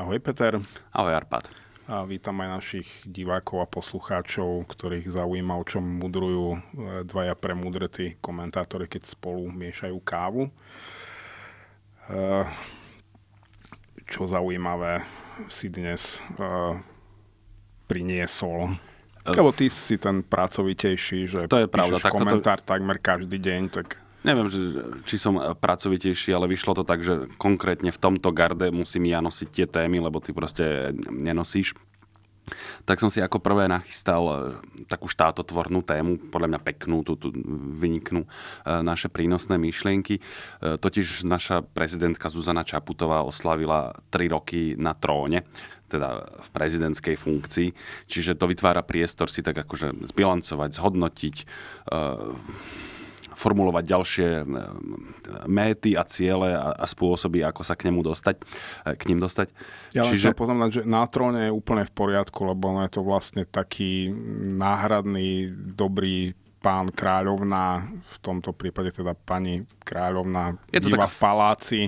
Ahoj Peter. Ahoj Arpad. A vítam aj našich divákov a poslucháčov, ktorých zaujíma, o čom mudrujú e, dvaja premudretí komentátori, keď spolu miešajú kávu. E, čo zaujímavé si dnes e, priniesol? Lebo ty si ten pracovitejší, že to je pravda, komentár to... takmer každý deň, tak Neviem, či som e, pracovitejší, ale vyšlo to tak, že konkrétne v tomto garde musím ja nosiť tie témy, lebo ty proste nenosíš. Tak som si ako prvé nachystal e, takú štátotvornú tému, podľa mňa peknú, tu, vyniknú e, naše prínosné myšlienky. Totiž naša prezidentka Zuzana Čaputová oslavila 3 roky na tróne teda v prezidentskej funkcii. Čiže to vytvára priestor si tak akože zbilancovať, zhodnotiť, formulovať ďalšie e, méty a ciele a, a spôsoby, ako sa k nemu dostať, e, k ním dostať. Ja Čiže... len poznamenať, že na tróne je úplne v poriadku, lebo on je to vlastne taký náhradný, dobrý pán kráľovná, v tomto prípade teda pani kráľovná je to býva taká... v paláci,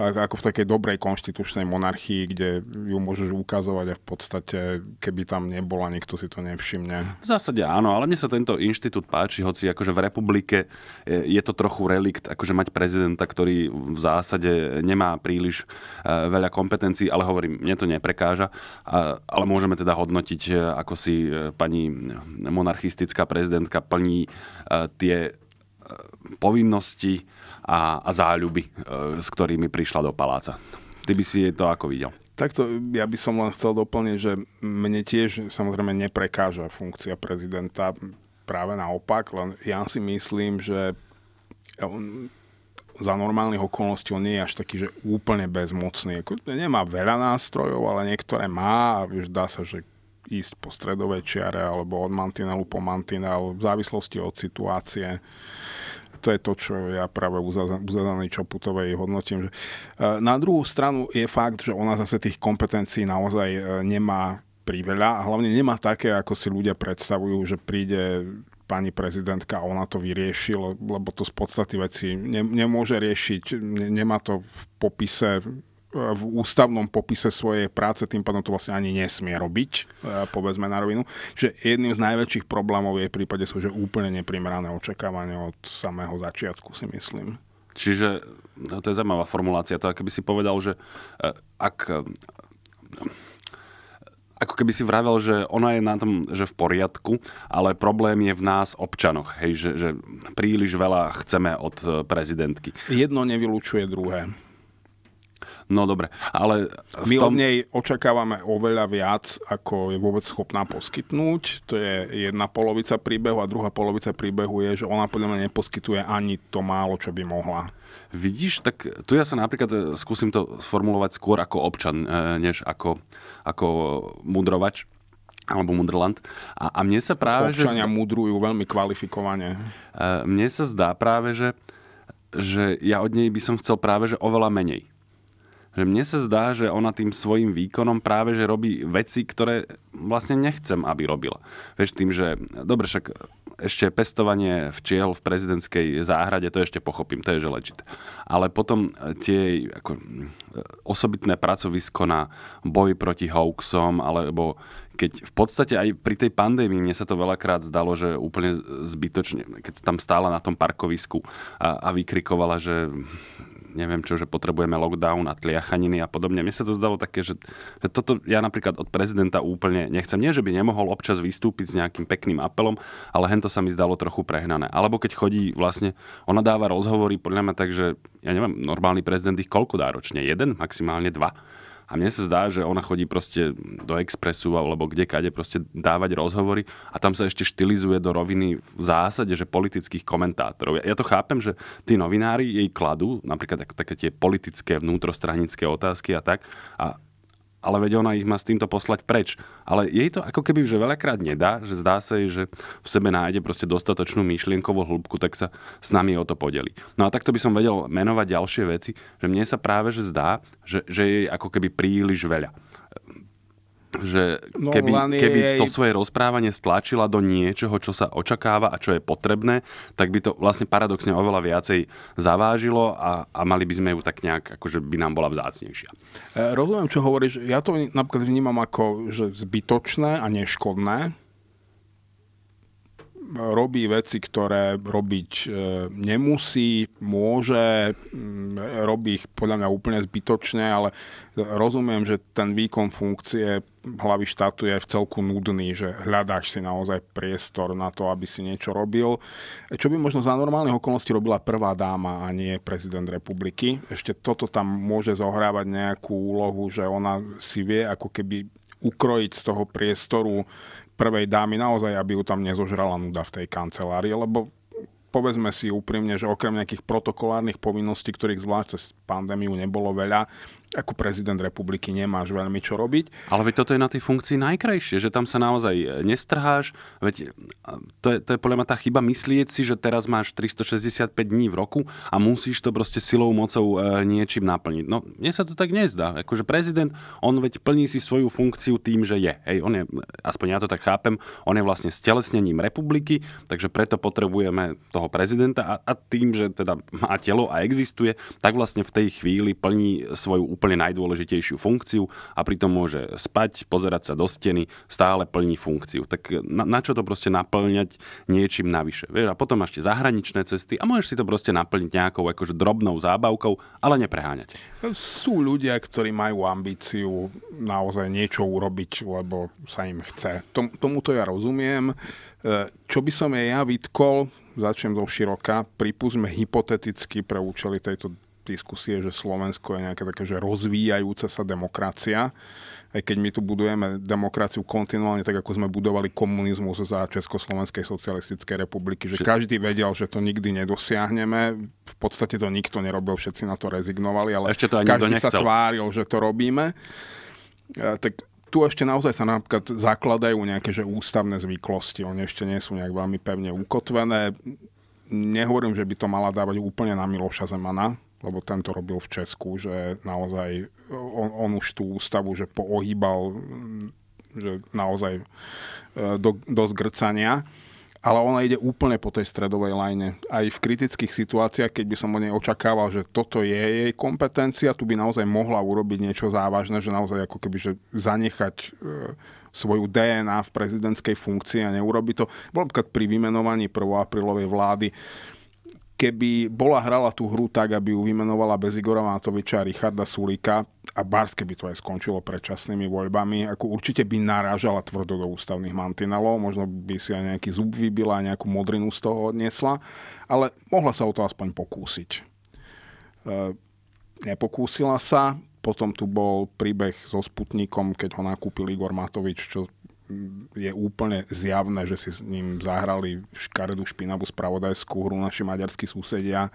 ako v takej dobrej konštitučnej monarchii, kde ju môžeš ukazovať a v podstate, keby tam nebola, nikto si to nevšimne. V zásade áno, ale mne sa tento inštitút páči, hoci akože v republike e, je to trochu relikt, akože mať prezidenta, ktorý v zásade nemá príliš e, veľa kompetencií, ale hovorím, mne to neprekáža, ale môžeme teda hodnotiť, e, ako si pani monarchistická prezidentka plní tie povinnosti a, a záľuby, e, s ktorými prišla do paláca. Ty by si je to ako videl? Takto ja by som len chcel doplniť, že mne tiež samozrejme neprekáža funkcia prezidenta, práve naopak, len ja si myslím, že on za normálnych okolností on nie je až taký, že úplne bezmocný. Nemá veľa nástrojov, ale niektoré má a vieš, dá sa, že ísť po stredovej čiare alebo od mantinelu po mantinel v závislosti od situácie to je to, čo ja práve Zadanej Čaputovej hodnotím. Že e, na druhú stranu je fakt, že ona zase tých kompetencií naozaj e, nemá priveľa a hlavne nemá také, ako si ľudia predstavujú, že príde pani prezidentka a ona to vyrieši, lebo to z podstaty veci nemôže riešiť, nemá to v popise v ústavnom popise svojej práce, tým pádom to vlastne ani nesmie robiť, e, povedzme na rovinu. Že jedným z najväčších problémov v jej prípade sú, že úplne neprimerané očakávanie od samého začiatku, si myslím. Čiže no to je zaujímavá formulácia. To keby si povedal, že e, ak e, ako keby si vravel, že ona je na tom, že v poriadku, ale problém je v nás občanoch, hej, že, že príliš veľa chceme od prezidentky. Jedno nevylučuje druhé. No dobre, ale... My tom... od nej očakávame oveľa viac, ako je vôbec schopná poskytnúť. To je jedna polovica príbehu a druhá polovica príbehu je, že ona podľa mňa neposkytuje ani to málo, čo by mohla. Vidíš, tak tu ja sa napríklad e, skúsim to sformulovať skôr ako občan, e, než ako, ako mudrovač alebo Mudrland. A, a mne sa práve... Občania že... mudrujú veľmi kvalifikovane. E, mne sa zdá práve, že, že ja od nej by som chcel práve, že oveľa menej že mne sa zdá, že ona tým svojim výkonom práve, že robí veci, ktoré vlastne nechcem, aby robila. Vieš, tým, že, dobre, však ešte pestovanie včiel v prezidentskej záhrade, to ešte pochopím, to je že legit. Ale potom e, tie ako, e, osobitné pracovisko na boj proti hoaxom, alebo keď v podstate aj pri tej pandémii mne sa to veľakrát zdalo, že úplne zbytočne, keď tam stála na tom parkovisku a, a vykrikovala, že neviem čo, že potrebujeme lockdown a tliachaniny a podobne. Mne sa to zdalo také, že, že toto ja napríklad od prezidenta úplne nechcem. Nie, že by nemohol občas vystúpiť s nejakým pekným apelom, ale hento sa mi zdalo trochu prehnané. Alebo keď chodí vlastne, ona dáva rozhovory podľa mňa tak, že ja neviem, normálny prezident ich koľko dá ročne? Jeden, maximálne dva a mne sa zdá, že ona chodí proste do Expressu alebo kde kade proste dávať rozhovory a tam sa ešte štilizuje do roviny v zásade, že politických komentátorov. Ja, ja to chápem, že tí novinári jej kladú napríklad tak, také tie politické vnútrostranické otázky a tak a ale veď ona ich má s týmto poslať preč. Ale jej to ako keby že veľakrát nedá, že zdá sa jej, že v sebe nájde proste dostatočnú myšlienkovú hĺbku, tak sa s nami o to podeli. No a takto by som vedel menovať ďalšie veci, že mne sa práve že zdá, že, že je ako keby príliš veľa že no, keby, keby to svoje rozprávanie stlačila do niečoho, čo sa očakáva a čo je potrebné, tak by to vlastne paradoxne oveľa viacej zavážilo a, a mali by sme ju tak nejak, akože by nám bola vzácnejšia. E, rozumiem, čo hovoríš. Ja to napríklad vnímam ako že zbytočné a neškodné, robí veci, ktoré robiť e, nemusí, môže, robí ich podľa mňa úplne zbytočne, ale rozumiem, že ten výkon funkcie hlavy štátu je v celku nudný, že hľadáš si naozaj priestor na to, aby si niečo robil. Čo by možno za normálnych okolností robila prvá dáma a nie prezident republiky. Ešte toto tam môže zohrávať nejakú úlohu, že ona si vie ako keby ukrojiť z toho priestoru prvej dámy naozaj, aby ju tam nezožrala nuda v tej kancelárii, lebo povedzme si úprimne, že okrem nejakých protokolárnych povinností, ktorých zvlášť cez pandémiu nebolo veľa, ako prezident republiky nemáš veľmi čo robiť. Ale veď toto je na tej funkcii najkrajšie, že tam sa naozaj e, nestrháš. Veď e, to je, to je podľa mňa tá chyba myslieť si, že teraz máš 365 dní v roku a musíš to proste silou, mocou e, niečím naplniť. No, mne sa to tak nezdá. Akože prezident, on veď plní si svoju funkciu tým, že je. Hej, on je, aspoň ja to tak chápem, on je vlastne stelesnením republiky, takže preto potrebujeme toho prezidenta a, a tým, že teda má telo a existuje, tak vlastne v tej chvíli plní svoju úplne najdôležitejšiu funkciu a pritom môže spať, pozerať sa do steny, stále plní funkciu. Tak na, na čo to proste naplňať niečím navyše? Vieš? A potom máš tie zahraničné cesty a môžeš si to proste naplniť nejakou akože drobnou zábavkou, ale nepreháňať. Sú ľudia, ktorí majú ambíciu naozaj niečo urobiť, lebo sa im chce. Tom, tomuto ja rozumiem. E, čo by som jej ja vytkol, začnem zo široka, pripúsme hypoteticky pre účely tejto diskusie, že Slovensko je nejaké také, že rozvíjajúca sa demokracia. Aj keď my tu budujeme demokraciu kontinuálne, tak ako sme budovali komunizmus za Československej socialistickej republiky, že každý vedel, že to nikdy nedosiahneme. V podstate to nikto nerobil, všetci na to rezignovali, ale Ešte to každý sa tváril, že to robíme. E, tak tu ešte naozaj sa napríklad zakladajú nejaké že ústavné zvyklosti. Oni ešte nie sú nejak veľmi pevne ukotvené. Nehovorím, že by to mala dávať úplne na Miloša Zemana, lebo ten to robil v Česku, že naozaj eh, on, on už tú ústavu, že poohýbal, mm, že naozaj eh, do, do zgrcania ale ona ide úplne po tej stredovej lajne. Aj v kritických situáciách, keď by som od nej očakával, že toto je jej kompetencia, tu by naozaj mohla urobiť niečo závažné, že naozaj ako keby, že zanechať e, svoju DNA v prezidentskej funkcii a neurobi to. Bolo pri vymenovaní 1. aprílovej vlády keby bola hrala tú hru tak, aby ju vymenovala bez Igora Matoviča a Richarda Sulika a Barske by to aj skončilo predčasnými voľbami, ako určite by narážala tvrdo do ústavných mantinelov, možno by si aj nejaký zub vybila, nejakú modrinu z toho odnesla, ale mohla sa o to aspoň pokúsiť. E, nepokúsila sa, potom tu bol príbeh so Sputnikom, keď ho nakúpil Igor Matovič, čo je úplne zjavné, že si s ním zahrali škaredú špinavú spravodajskú hru naši maďarskí susedia. E,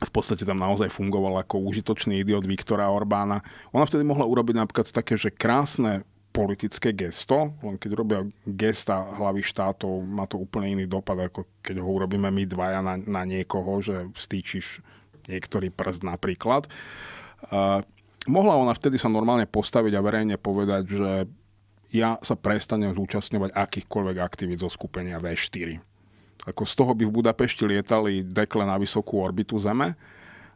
v podstate tam naozaj fungoval ako užitočný idiot Viktora Orbána. Ona vtedy mohla urobiť napríklad také, že krásne politické gesto, len keď robia gesta hlavy štátov, má to úplne iný dopad, ako keď ho urobíme my dvaja na, na niekoho, že stýčiš niektorý prst napríklad. Uh, mohla ona vtedy sa normálne postaviť a verejne povedať, že ja sa prestanem zúčastňovať akýchkoľvek aktivít zo skupenia V4. Ako z toho by v Budapešti lietali dekle na vysokú orbitu Zeme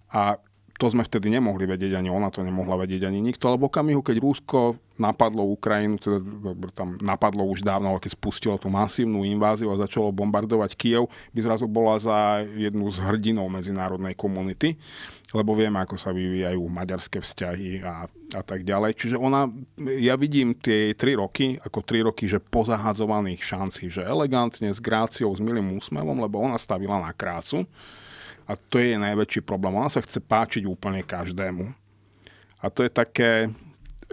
a to sme vtedy nemohli vedieť, ani ona to nemohla vedieť, ani nikto, ale okamihu, keď Rusko napadlo Ukrajinu, teda tam napadlo už dávno, ale keď spustilo tú masívnu inváziu a začalo bombardovať Kiev, by zrazu bola za jednu z hrdinov medzinárodnej komunity, lebo vieme, ako sa vyvíjajú maďarské vzťahy a, a tak ďalej. Čiže ona, ja vidím tie jej tri roky, ako tri roky, že pozahadzovaných šancí, že elegantne, s gráciou, s milým úsmevom, lebo ona stavila na krácu, a to je najväčší problém. Ona sa chce páčiť úplne každému. A to je také...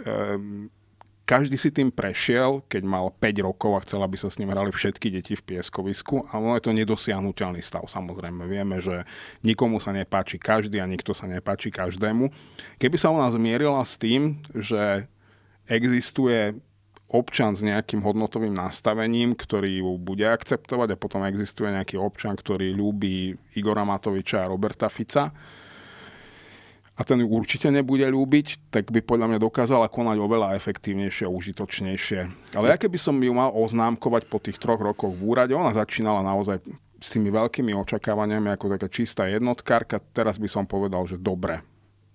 Um, každý si tým prešiel, keď mal 5 rokov a chcel, aby sa s ním hrali všetky deti v pieskovisku. A ono je to nedosiahnutelný stav, samozrejme. Vieme, že nikomu sa nepáči každý a nikto sa nepáči každému. Keby sa ona zmierila s tým, že existuje občan s nejakým hodnotovým nastavením, ktorý ju bude akceptovať a potom existuje nejaký občan, ktorý ľúbi Igora Matoviča a Roberta Fica a ten ju určite nebude ľúbiť, tak by podľa mňa dokázala konať oveľa efektívnejšie a užitočnejšie. Ale ja keby som ju mal oznámkovať po tých troch rokoch v úrade, ona začínala naozaj s tými veľkými očakávaniami ako taká čistá jednotkárka, teraz by som povedal, že dobre,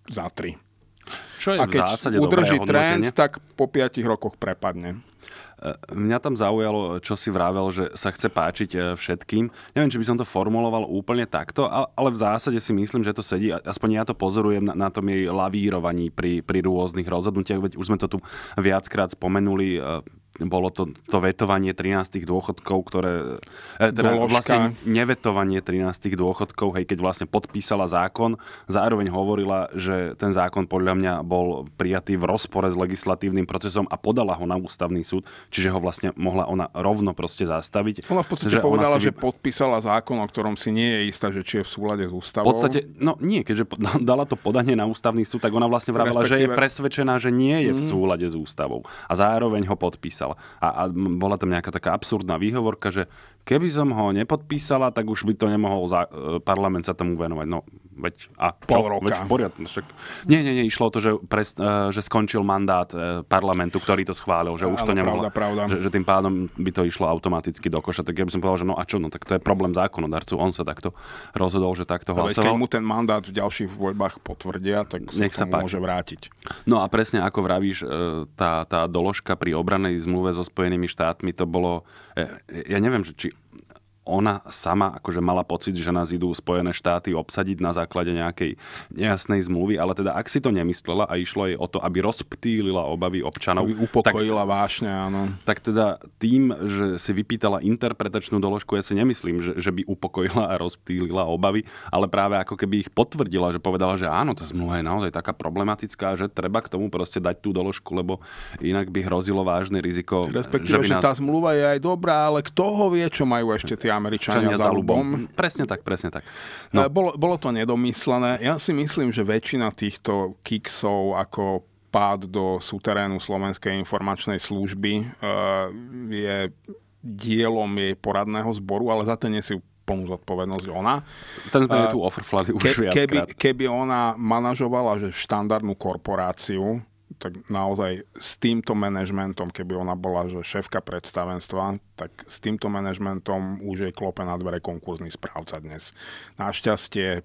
za tri. Čo je a keď v zásade udrží trend, tak po 5 rokoch prepadne. E, mňa tam zaujalo, čo si vravel, že sa chce páčiť e, všetkým. Neviem, či by som to formuloval úplne takto, ale v zásade si myslím, že to sedí. Aspoň ja to pozorujem na, na tom jej lavírovaní pri, pri rôznych rozhodnutiach, veď už sme to tu viackrát spomenuli e, bolo to, to vetovanie 13 dôchodkov, ktoré... E, teda vlastne nevetovanie 13 dôchodkov, hej, keď vlastne podpísala zákon, zároveň hovorila, že ten zákon podľa mňa bol prijatý v rozpore s legislatívnym procesom a podala ho na ústavný súd, čiže ho vlastne mohla ona rovno proste zastaviť. Ona v podstate že povedala, si... že podpísala zákon, o ktorom si nie je istá, že či je v súlade s ústavou. V podstate, no nie, keďže dala to podanie na ústavný súd, tak ona vlastne vravila, Respektíve... že je presvedčená, že nie je v mhm. súlade s ústavou a zároveň ho podpísala podpísala. A, a bola tam nejaká taká absurdná výhovorka, že keby som ho nepodpísala, tak už by to nemohol za, e, parlament sa tomu venovať. No, Veď, a čo? Pol roka. Veď v poriadne, Však... Nie, nie, nie, išlo o to, že, pres, e, že skončil mandát e, parlamentu, ktorý to schválil, že už to nemohlo. Pravda, pravda. Že, že tým pádom by to išlo automaticky do koša. Tak ja by som povedal, že no a čo, no tak to je problém zákonodarcu. On sa takto rozhodol, že takto hlasoval. Keď mu ten mandát v ďalších voľbách potvrdia, tak Nech sa, sa môže vrátiť. No a presne ako vravíš, e, tá, tá doložka pri obranej zmluve so Spojenými štátmi, to bolo, ja neviem, či ona sama akože mala pocit, že nás idú Spojené štáty obsadiť na základe nejakej nejasnej zmluvy, ale teda ak si to nemyslela a išlo jej o to, aby rozptýlila obavy občanov, aby upokojila tak, vášne, áno. Tak teda tým, že si vypýtala interpretačnú doložku, ja si nemyslím, že, že by upokojila a rozptýlila obavy, ale práve ako keby ich potvrdila, že povedala, že áno, tá zmluva je naozaj taká problematická, že treba k tomu proste dať tú doložku, lebo inak by hrozilo vážne riziko. Respektíve, že, by nás... že tá zmluva je aj dobrá, ale kto ho vie, čo majú ešte tie Američania za ľubom. Mm, presne tak, presne tak. No. no. E, bolo, bolo to nedomyslené. Ja si myslím, že väčšina týchto kiksov ako pád do súterénu Slovenskej informačnej služby e, je dielom jej poradného zboru, ale za to nesie plnú zodpovednosť ona. Ten sme uh, tu offerflali už ke, Keby, keby ona manažovala že štandardnú korporáciu, tak naozaj s týmto manažmentom, keby ona bola že šéfka predstavenstva, tak s týmto manažmentom už je klope na dvere konkurzný správca dnes. Našťastie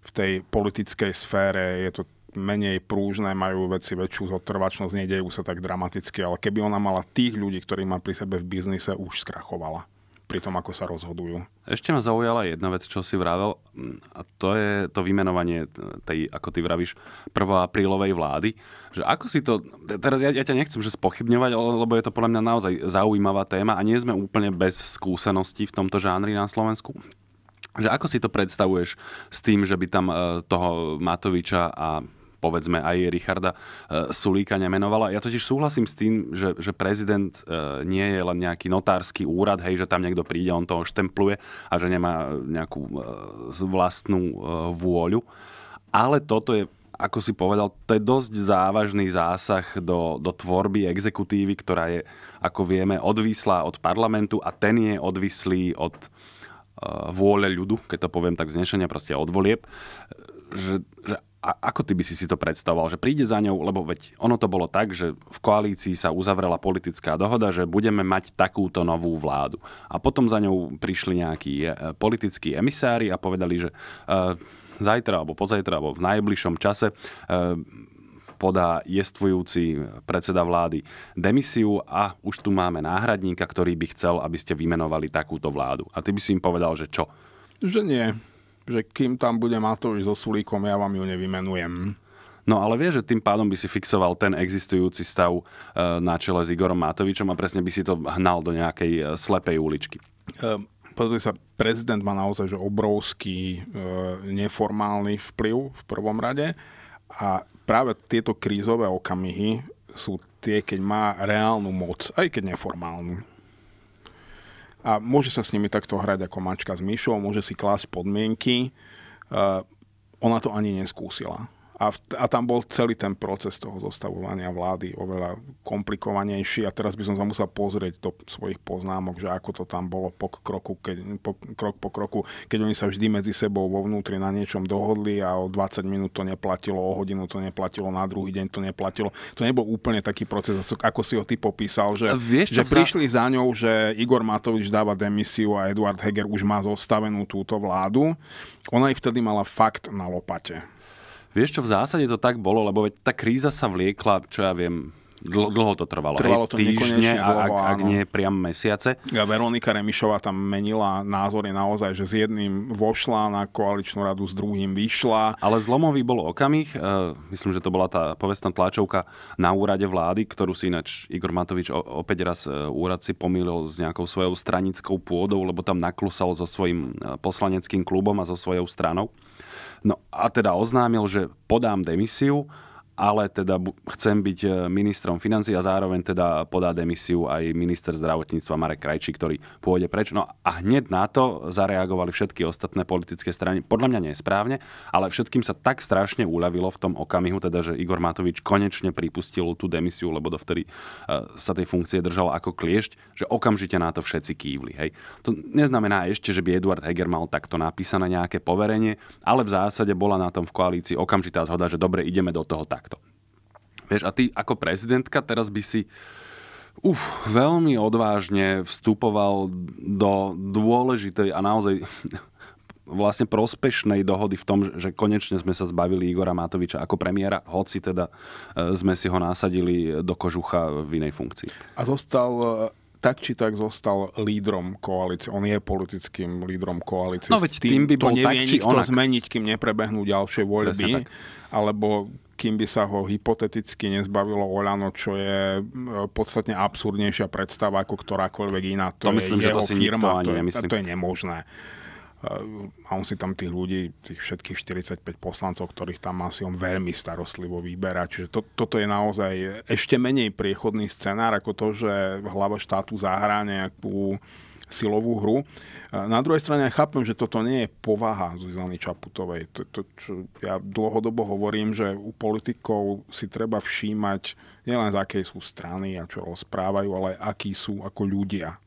v tej politickej sfére je to menej prúžne, majú veci väčšiu zotrvačnosť, nedejú sa tak dramaticky, ale keby ona mala tých ľudí, ktorí má pri sebe v biznise, už skrachovala pri tom, ako sa rozhodujú. Ešte ma zaujala jedna vec, čo si vravel, mm, a to je to vymenovanie tej, ako ty vravíš, prvoaprílovej vlády. Že ako si to, teraz ja, ja ťa nechcem že spochybňovať, lebo je to podľa mňa naozaj zaujímavá téma a nie sme úplne bez skúseností v tomto žánri na Slovensku. Že ako si to predstavuješ s tým, že by tam e, toho Matoviča a povedzme aj Richarda e, Sulíka nemenovala. Ja totiž súhlasím s tým, že, že prezident e, nie je len nejaký notársky úrad, hej, že tam niekto príde, on toho štempluje a že nemá nejakú e, vlastnú vôľu. Ale toto je ako si povedal, to je dosť závažný zásah do, do tvorby exekutívy, ktorá je, ako vieme, odvislá od parlamentu a ten je odvislý od e, vôle ľudu, keď to poviem tak znešenia, proste od volieb. Že, že a ako ty by si si to predstavoval, že príde za ňou, lebo veď ono to bolo tak, že v koalícii sa uzavrela politická dohoda, že budeme mať takúto novú vládu. A potom za ňou prišli nejakí e, politickí emisári a povedali, že e, zajtra alebo pozajtra alebo v najbližšom čase e, podá jestvujúci predseda vlády demisiu a už tu máme náhradníka, ktorý by chcel, aby ste vymenovali takúto vládu. A ty by si im povedal, že čo? Že nie že kým tam bude Matovič so Sulíkom, ja vám ju nevymenujem. No ale vieš, že tým pádom by si fixoval ten existujúci stav e, na čele s Igorom Matovičom a presne by si to hnal do nejakej e, slepej uličky. Um sa prezident má naozaj že obrovský e, neformálny vplyv v prvom rade a práve tieto krízové okamihy sú tie, keď má reálnu moc, aj keď neformálnu a môže sa s nimi takto hrať ako mačka s myšou, môže si klásť podmienky. E, ona to ani neskúsila. A, v, a tam bol celý ten proces toho zostavovania vlády oveľa komplikovanejší a teraz by som sa musel pozrieť do svojich poznámok, že ako to tam bolo po kroku, keď, po, krok po kroku, keď oni sa vždy medzi sebou vo vnútri na niečom dohodli a o 20 minút to neplatilo, o hodinu to neplatilo, na druhý deň to neplatilo. To nebol úplne taký proces, ako si ho ty popísal, že, vieš, že prišli za ňou, že Igor Matovič dáva demisiu a Eduard Heger už má zostavenú túto vládu. Ona ich vtedy mala fakt na lopate. Vieš čo, v zásade to tak bolo, lebo veď tá kríza sa vliekla, čo ja viem, Dl- dlho to trvalo. Trvalo to týždne, dlho, ak, ak nie priam mesiace. Ja, Veronika Remišová tam menila názory naozaj, že s jedným vošla na koaličnú radu, s druhým vyšla. Ale zlomový bol okamih, e, myslím, že to bola tá povestná tlačovka na úrade vlády, ktorú si ináč Igor Matovič o, opäť raz uh, úrad si pomýlil s nejakou svojou stranickou pôdou, lebo tam naklusal so svojím e, poslaneckým klubom a so svojou stranou. No a teda oznámil, že podám demisiu ale teda chcem byť e, ministrom financí a zároveň teda podá demisiu aj minister zdravotníctva Marek Krajčí, ktorý pôjde preč. No a hneď na to zareagovali všetky ostatné politické strany. Podľa mňa nesprávne, ale všetkým sa tak strašne uľavilo v tom okamihu, teda že Igor Matovič konečne pripustil tú demisiu, lebo dovtedy e, sa tej funkcie držal ako kliešť, že okamžite na to všetci kývli. Hej. To neznamená ešte, že by Eduard Heger mal takto napísané nejaké poverenie, ale v zásade bola na tom v koalícii okamžitá zhoda, že dobre, ideme do toho tak. Vieš, a ty ako prezidentka teraz by si uf, veľmi odvážne vstupoval do dôležitej a naozaj vlastne prospešnej dohody v tom, že konečne sme sa zbavili Igora Matoviča ako premiéra, hoci teda e, sme si ho násadili do kožucha v inej funkcii. A zostal e, tak či tak zostal lídrom koalície. On je politickým lídrom koalície. No veď tým, tým by bol tak či onak. zmeniť, kým neprebehnú ďalšie voľby. Alebo kým by sa ho hypoteticky nezbavilo Oľano, čo je e, podstatne absurdnejšia predstava ako ktorákoľvek iná. To, to je myslím, jeho že to firma, to, je, to je nemožné a on si tam tých ľudí, tých všetkých 45 poslancov, ktorých tam má si on veľmi starostlivo vyberá. Čiže to, toto je naozaj ešte menej priechodný scenár ako to, že hlava štátu zahrá nejakú silovú hru. Na druhej strane aj chápem, že toto nie je povaha Zuzany Čaputovej. To, to, čo ja dlhodobo hovorím, že u politikov si treba všímať nielen z akej sú strany a čo rozprávajú, ale akí sú ako ľudia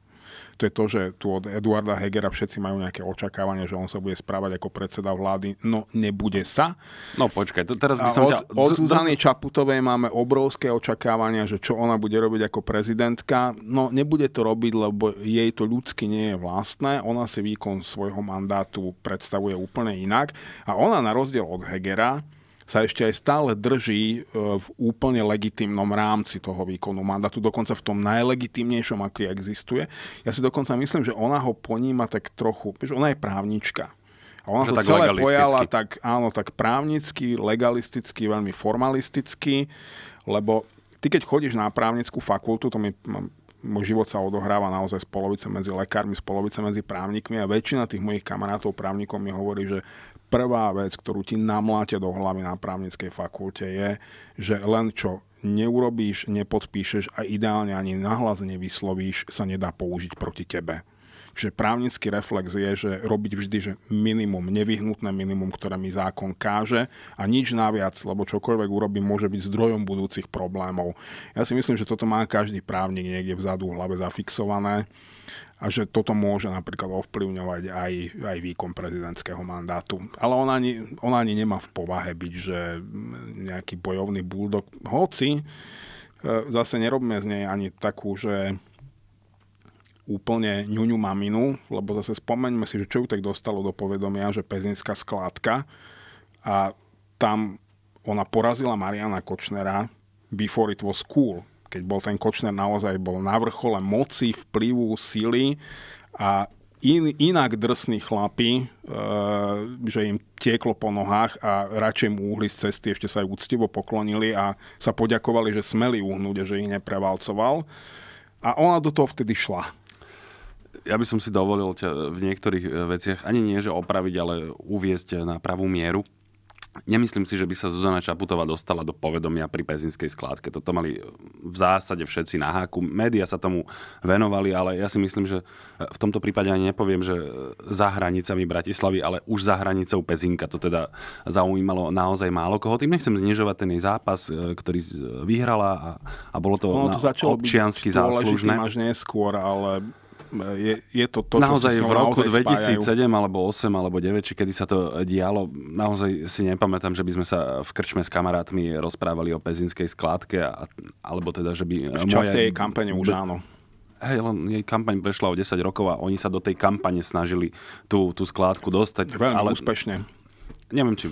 to je to, že tu od Eduarda Hegera všetci majú nejaké očakávanie, že on sa bude správať ako predseda vlády. No, nebude sa. No počkaj, to teraz by som... A od, ťa... od Zuzany Čaputovej máme obrovské očakávania, že čo ona bude robiť ako prezidentka. No, nebude to robiť, lebo jej to ľudsky nie je vlastné. Ona si výkon svojho mandátu predstavuje úplne inak. A ona na rozdiel od Hegera sa ešte aj stále drží e, v úplne legitimnom rámci toho výkonu mandátu, dokonca v tom najlegitimnejšom, aký existuje. Ja si dokonca myslím, že ona ho poníma tak trochu, že ona je právnička. A ona že to tak celé pojala tak, áno, tak právnicky, legalisticky, veľmi formalisticky, lebo ty keď chodíš na právnickú fakultu, to mi môj život sa odohráva naozaj z polovice medzi lekármi, z polovice medzi právnikmi a väčšina tých mojich kamarátov právnikov mi hovorí, že prvá vec, ktorú ti namláte do hlavy na právnickej fakulte je, že len čo neurobíš, nepodpíšeš a ideálne ani nahlas nevyslovíš, sa nedá použiť proti tebe. Čiže právnický reflex je, že robiť vždy že minimum, nevyhnutné minimum, ktoré mi zákon káže a nič naviac, lebo čokoľvek urobím, môže byť zdrojom budúcich problémov. Ja si myslím, že toto má každý právnik niekde vzadu v hlave zafixované a že toto môže napríklad ovplyvňovať aj, aj výkon prezidentského mandátu. Ale on ani, on ani nemá v povahe byť, že nejaký bojovný buldok. hoci e, zase nerobme z nej ani takú, že úplne ňuňu maminu, lebo zase spomeňme si, že čo ju tak dostalo do povedomia, že pezinská skládka a tam ona porazila Mariana Kočnera before it was cool keď bol ten Kočner naozaj bol na vrchole moci, vplyvu, sily a in, inak drsní chlapi, e, že im tieklo po nohách a radšej mu uhli z cesty, ešte sa aj úctivo poklonili a sa poďakovali, že smeli uhnúť a že ich neprevalcoval. A ona do toho vtedy šla. Ja by som si dovolil ťa v niektorých e, veciach, ani nie, že opraviť, ale uviezť e, na pravú mieru. Nemyslím si, že by sa Zuzana Čaputová dostala do povedomia pri pezinskej skládke. Toto mali e, v zásade všetci na háku. Média sa tomu venovali, ale ja si myslím, že e, v tomto prípade ani nepoviem, že e, za hranicami Bratislavy, ale už za hranicou Pezinka. To teda zaujímalo naozaj málo koho. Tým nechcem znižovať ten jej zápas, ktorý vyhrala a, a bolo to, no, to na občiansky záslužné. Máš neskôr, ale je, je to to, naozaj čo v roku 2007 spájajú. alebo 8 alebo 9, či kedy sa to dialo, naozaj si nepamätám, že by sme sa v krčme s kamarátmi rozprávali o pezinskej skládke, a, alebo teda, že by... V čase moja, jej kampane už áno. Hej, len jej kampaň prešla o 10 rokov a oni sa do tej kampane snažili tú, tú skládku dostať. Veľmi ale, úspešne. Neviem, či...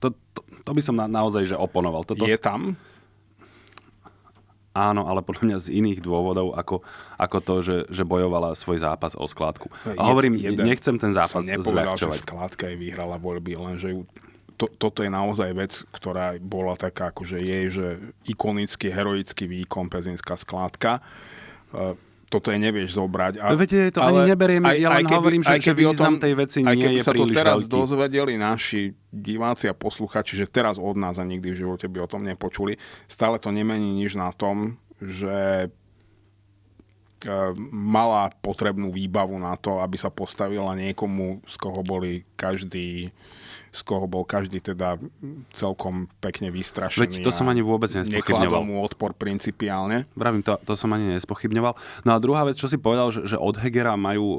To, to, to by som na, naozaj že oponoval. Toto, je tam? Áno, ale podľa mňa z iných dôvodov, ako, ako to, že, že bojovala svoj zápas o skládku. A hovorím, jeden, nechcem ten zápas som nepovedal, zľahčovať. že skládka je vyhrala voľby, lenže to, toto je naozaj vec, ktorá bola taká, akože jej, že ikonický, heroický výkon pezinská skládka. E, toto nevieš zobrať. A, no Viete, to ale ani neberieme, aj, ja len aj keby, hovorím, že, aj keby že význam tom, tej veci nie je sa to teraz veľký. dozvedeli naši diváci a posluchači, že teraz od nás a nikdy v živote by o tom nepočuli, stále to nemení nič na tom, že eh, mala potrebnú výbavu na to, aby sa postavila niekomu, z koho boli každý z koho bol každý teda celkom pekne vystrašený. Veď to som ani vôbec nespochybňoval. mu odpor principiálne. Bravím, to, to som ani nespochybňoval. No a druhá vec, čo si povedal, že, že od Hegera majú e,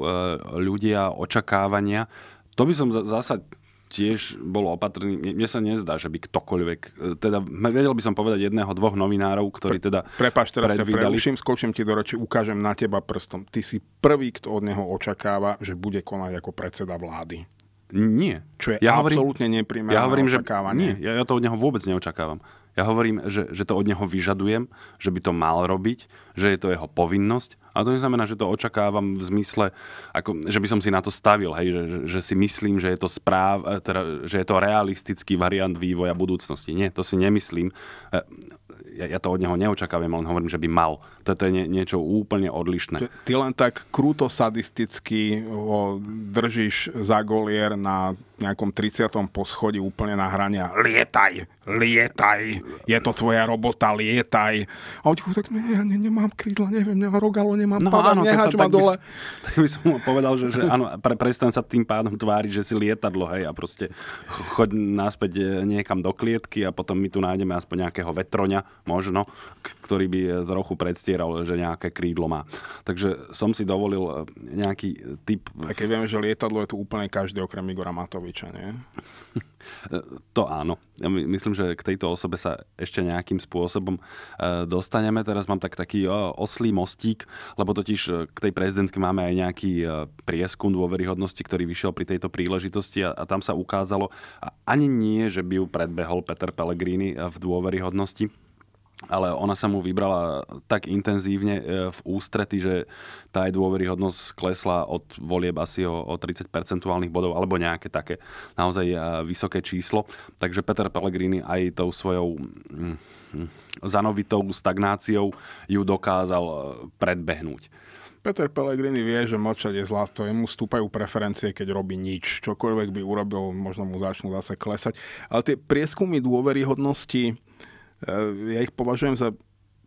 ľudia očakávania, to by som zasa tiež bol opatrný. Mne sa nezdá, že by ktokoľvek, e, teda vedel by som povedať jedného, dvoch novinárov, ktorí teda Pre, teraz predvídali... ťa preruším, skočím ti do reči, ukážem na teba prstom. Ty si prvý, kto od neho očakáva, že bude konať ako predseda vlády. Nie. Čo je ja absolútne neprimerané ja hovorím, očakávanie. Že, nie, ja, ja to od neho vôbec neočakávam. Ja hovorím, že, že to od neho vyžadujem, že by to mal robiť, že je to jeho povinnosť. A to neznamená, že to očakávam v zmysle, ako, že by som si na to stavil, hej, že, že si myslím, že je, to správ, teda, že je to realistický variant vývoja budúcnosti. Nie, to si nemyslím. E, ja, ja to od neho neočakávam, len hovorím, že by mal. Toto je nie, niečo úplne odlišné. Ty len tak krúto sadisticky držíš za golier na nejakom 30. poschodí úplne na hrania. Lietaj, lietaj, je to tvoja robota, lietaj. A on tak ne, ja ne, nemám krídla, neviem, nemám rogalo, nemám no, padám, áno, neháč ma dole. By, tak by som mu povedal, že, že áno, pre, prestan sa tým pádom tváriť, že si lietadlo, hej, a proste choď náspäť e, niekam do klietky a potom my tu nájdeme aspoň nejakého vetroňa, možno, ktorý by e, trochu predstieral, že nejaké krídlo má. Takže som si dovolil e, nejaký typ... A keď vieme, že lietadlo je tu úplne každý okrem Igora Matova. Matoviča, nie? To áno. Ja myslím, že k tejto osobe sa ešte nejakým spôsobom e, dostaneme. Teraz mám tak, taký e, oslý mostík, lebo totiž e, k tej prezidentke máme aj nejaký prieskum dôveryhodnosti, ktorý vyšiel pri tejto príležitosti a, a tam sa ukázalo, ani nie, že by ju predbehol Peter Pellegrini v dôveryhodnosti, ale ona sa mu vybrala tak intenzívne e, v ústrety, že tá aj dôveryhodnosť klesla od volieb asi o, o 30 percentuálnych bodov alebo nejaké také naozaj e, vysoké číslo. Takže Peter Pellegrini aj tou svojou mm, mm, zanovitou stagnáciou ju dokázal e, predbehnúť. Peter Pellegrini vie, že mlčať je zlato, jemu stúpajú preferencie, keď robí nič. Čokoľvek by urobil, možno mu začnú zase klesať. Ale tie prieskumy dôveryhodnosti, ja ich považujem za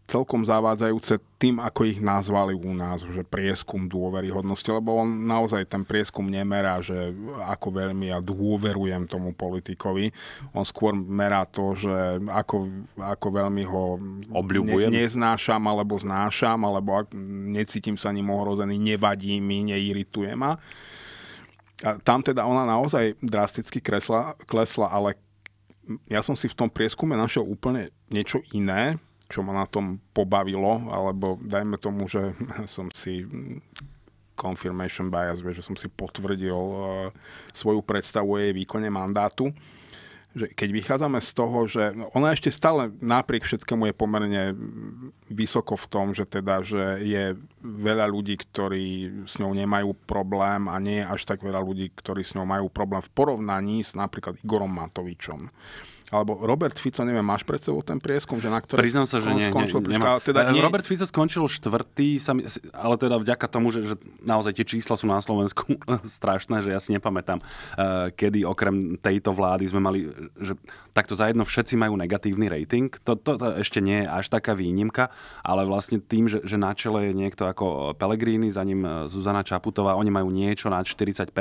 celkom zavádzajúce tým, ako ich nazvali u nás, že prieskum dôveryhodnosti, lebo on naozaj ten prieskum nemerá, že ako veľmi ja dôverujem tomu politikovi. On skôr merá to, že ako, ako veľmi ho obľúbujem. Ne, neznášam, alebo znášam, alebo ak, necítim sa ním ohrozený, nevadí mi, neirituje ma. A tam teda ona naozaj drasticky kresla, klesla, ale ja som si v tom prieskume našiel úplne niečo iné, čo ma na tom pobavilo, alebo dajme tomu, že som si confirmation bias, že som si potvrdil eh, svoju predstavu o jej výkone mandátu. Že keď vychádzame z toho, že ona ešte stále napriek všetkému je pomerne vysoko v tom, že teda, že je veľa ľudí, ktorí s ňou nemajú problém a nie až tak veľa ľudí, ktorí s ňou majú problém v porovnaní s napríklad Igorom Matovičom alebo Robert Fico, neviem, máš pred sebou ten prieskum, že na ktorý Priznám sa, že nie, skončil, nie, nemá. Teda eh, nie... Robert Fico skončil štvrtý, ale teda vďaka tomu, že, že naozaj tie čísla sú na Slovensku strašné, že ja si nepamätám, eh, kedy okrem tejto vlády sme mali, že takto zajedno všetci majú negatívny rating. To, to, to ešte nie je až taká výnimka, ale vlastne tým, že, že na čele je niekto ako eh, Pellegrini, za ním Zuzana Čaputová, oni majú niečo na 40%,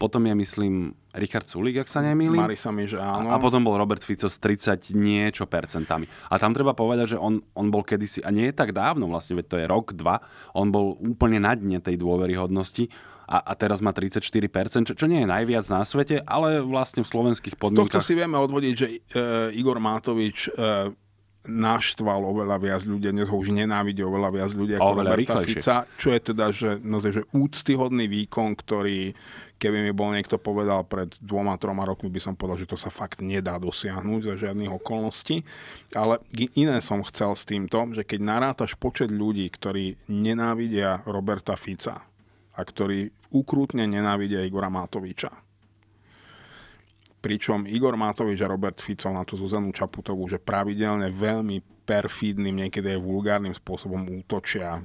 potom je, myslím, Richard Sulik, ak sa nemýlim. Mari sa mi, že áno. A, a potom bol Robert Fico s 30 niečo percentami. A tam treba povedať, že on, on bol kedysi, a nie je tak dávno vlastne, veď to je rok, dva, on bol úplne na dne tej dôveryhodnosti a, a teraz má 34%, čo, čo nie je najviac na svete, ale vlastne v slovenských podmienkach... Z tohto si vieme odvodiť, že e, Igor Matovič e, naštval oveľa viac ľudí, dnes ho už nenávidí oveľa viac ľudí ako oveľa Roberta rýchlejšie. Fica, čo je teda že, no, že úctyhodný výkon, ktorý keby mi bol niekto povedal pred dvoma, troma rokmi, by som povedal, že to sa fakt nedá dosiahnuť za žiadnych okolností. Ale iné som chcel s týmto, že keď narátaš počet ľudí, ktorí nenávidia Roberta Fica a ktorí ukrutne nenávidia Igora Matoviča, pričom Igor Matovič a Robert Fico na tú Zuzanu Čaputovú, že pravidelne veľmi perfídnym, niekedy aj vulgárnym spôsobom útočia.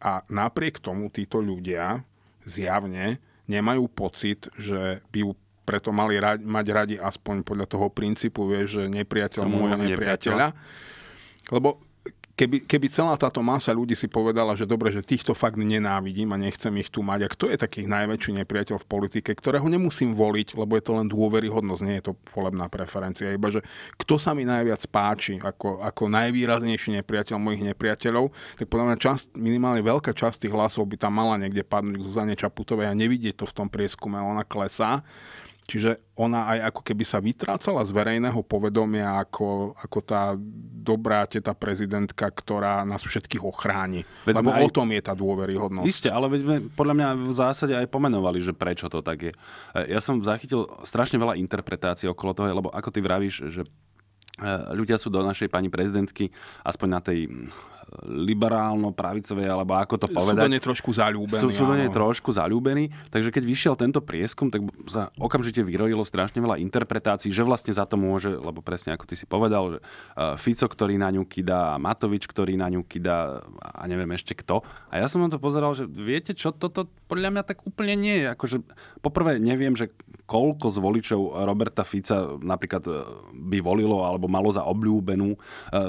A napriek tomu títo ľudia zjavne nemajú pocit, že by ju preto mali radi, mať radi aspoň podľa toho princípu, vieš, že nepriateľ môjho nepriateľa. nepriateľa. Lebo keby, keby celá táto masa ľudí si povedala, že dobre, že týchto fakt nenávidím a nechcem ich tu mať, a kto je taký najväčší nepriateľ v politike, ktorého nemusím voliť, lebo je to len dôveryhodnosť, nie je to volebná preferencia, iba že kto sa mi najviac páči ako, ako najvýraznejší nepriateľ mojich nepriateľov, tak podľa mňa čas, minimálne veľká časť tých hlasov by tam mala niekde padnúť k Zuzane Čaputovej a nevidieť to v tom prieskume, ona klesá. Čiže ona aj ako keby sa vytrácala z verejného povedomia ako, ako tá dobrá teta prezidentka, ktorá nás všetkých ochráni. Veď Lebo aj... o tom je tá dôveryhodnosť. Isté, ale veď sme podľa mňa v zásade aj pomenovali, že prečo to tak je. E, ja som zachytil strašne veľa interpretácií okolo toho, lebo ako ty vravíš, že e, ľudia sú do našej pani prezidentky, aspoň na tej liberálno-pravicovej, alebo ako to povedať. Sú do nej trošku zalúbení. Sú, sú do nej trošku zalúbení, takže keď vyšiel tento prieskum, tak sa okamžite vyrojilo strašne veľa interpretácií, že vlastne za to môže, lebo presne ako ty si povedal, že e, Fico, ktorý na ňu a Matovič, ktorý na ňu kida, a neviem ešte kto. A ja som na to pozeral, že viete čo, toto podľa mňa tak úplne nie je. Akože, poprvé neviem, že koľko z voličov Roberta Fica napríklad e, by volilo alebo malo za obľúbenú e,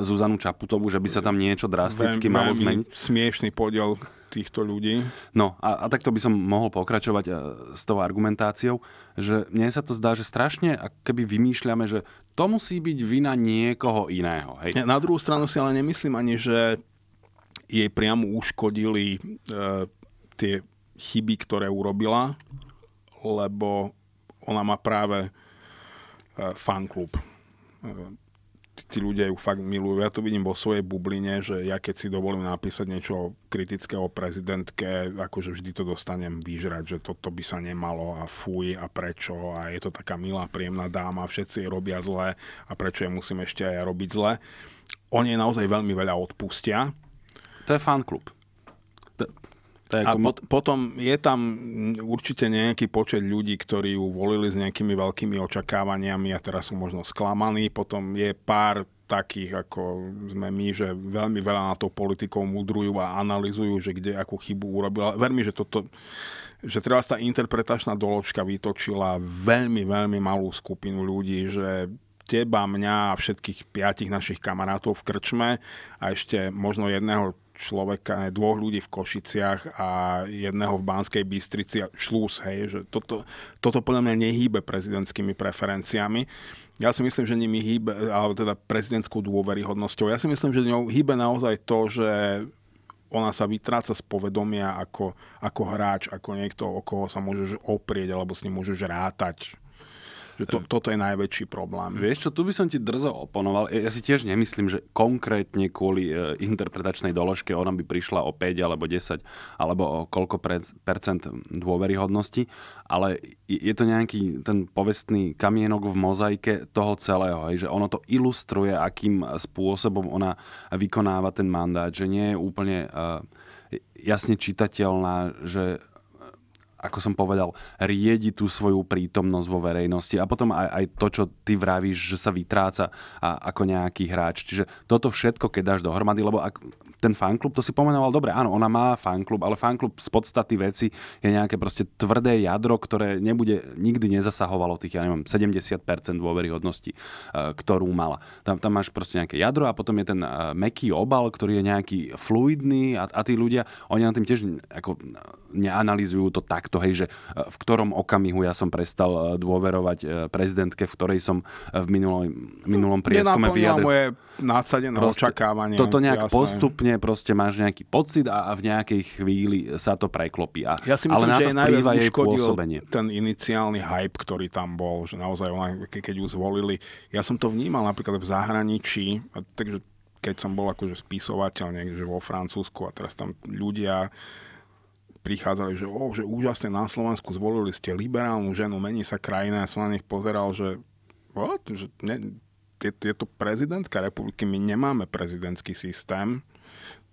Zuzanu Čaputovu, že by sa tam niečo drastické drasticky veľmi, malo zmeniť. Smiešný podiel týchto ľudí. No a, a takto by som mohol pokračovať e, s tou argumentáciou, že mne sa to zdá, že strašne keby vymýšľame, že to musí byť vina niekoho iného. Hej. Na druhú stranu si ale nemyslím ani, že jej priamo uškodili e, tie chyby, ktoré urobila, lebo ona má práve e, fanklub. E, tí ľudia ju fakt milujú. Ja to vidím vo svojej bubline, že ja keď si dovolím napísať niečo kritické o prezidentke, akože vždy to dostanem vyžrať, že toto by sa nemalo a fuj a prečo a je to taká milá, príjemná dáma, všetci jej robia zle a prečo jej musím ešte aj robiť zle. Oni naozaj veľmi veľa odpustia. To je fan klub. Tak, a pot- potom je tam určite nejaký počet ľudí, ktorí ju volili s nejakými veľkými očakávaniami a teraz sú možno sklamaní. Potom je pár takých, ako sme my, že veľmi veľa na to politikou mudrujú a analizujú, že kde akú chybu urobila. Vermi, že toto že teraz tá interpretačná določka vytočila veľmi, veľmi malú skupinu ľudí, že teba, mňa a všetkých piatich našich kamarátov v krčme a ešte možno jedného človeka, dvoch ľudí v Košiciach a jedného v Banskej Bystrici a šlús, hej, že toto, toto podľa mňa nehýbe prezidentskými preferenciami. Ja si myslím, že nimi hýbe, alebo teda prezidentskou dôveryhodnosťou. Ja si myslím, že ňou hýbe naozaj to, že ona sa vytráca z povedomia ako, ako hráč, ako niekto, o koho sa môžeš oprieť alebo s ním môžeš rátať. Že to, toto je najväčší problém. Vieš čo, tu by som ti drzo oponoval. Ja si tiež nemyslím, že konkrétne kvôli e, interpretačnej doložke ona by prišla o 5 alebo 10 alebo o koľko percent dôveryhodnosti, ale je to nejaký ten povestný kamienok v mozaike toho celého, že ono to ilustruje, akým spôsobom ona vykonáva ten mandát, že nie je úplne e, jasne čitateľná, že ako som povedal, riedi tú svoju prítomnosť vo verejnosti a potom aj, aj to, čo ty vravíš, že sa vytráca a, ako nejaký hráč. Čiže toto všetko, keď dáš dohromady, lebo ak, ten fanklub, to si pomenoval dobre, áno, ona má fanklub, ale fanklub z podstaty veci je nejaké proste tvrdé jadro, ktoré nebude, nikdy nezasahovalo tých, ja neviem, 70% dôveryhodnosti, eh, ktorú mala. Tam, tam máš proste nejaké jadro a potom je ten eh, meký obal, ktorý je nejaký fluidný a, a tí ľudia, oni na tým tiež ako neanalizujú to takto, hej, že e, v ktorom okamihu ja som prestal e, dôverovať e, prezidentke, v ktorej som v minulom, minulom prieskume vyjadril. moje nadsadené proste, očakávanie. Toto nejak jasné. postupne, proste máš nejaký pocit a, a v nejakej chvíli sa to preklopí. A, ja si myslím, ale na že to vplýva jej pôsobenie. ten iniciálny hype, ktorý tam bol, že naozaj ona, keď ju zvolili, ja som to vnímal napríklad v zahraničí, takže keď som bol akože spisovateľ niekde vo Francúzsku a teraz tam ľudia prichádzali, že, oh, že úžasne na Slovensku zvolili ste liberálnu ženu, mení sa krajina, ja som na nich pozeral, že, what? že ne, je, je to prezidentka republiky, my nemáme prezidentský systém,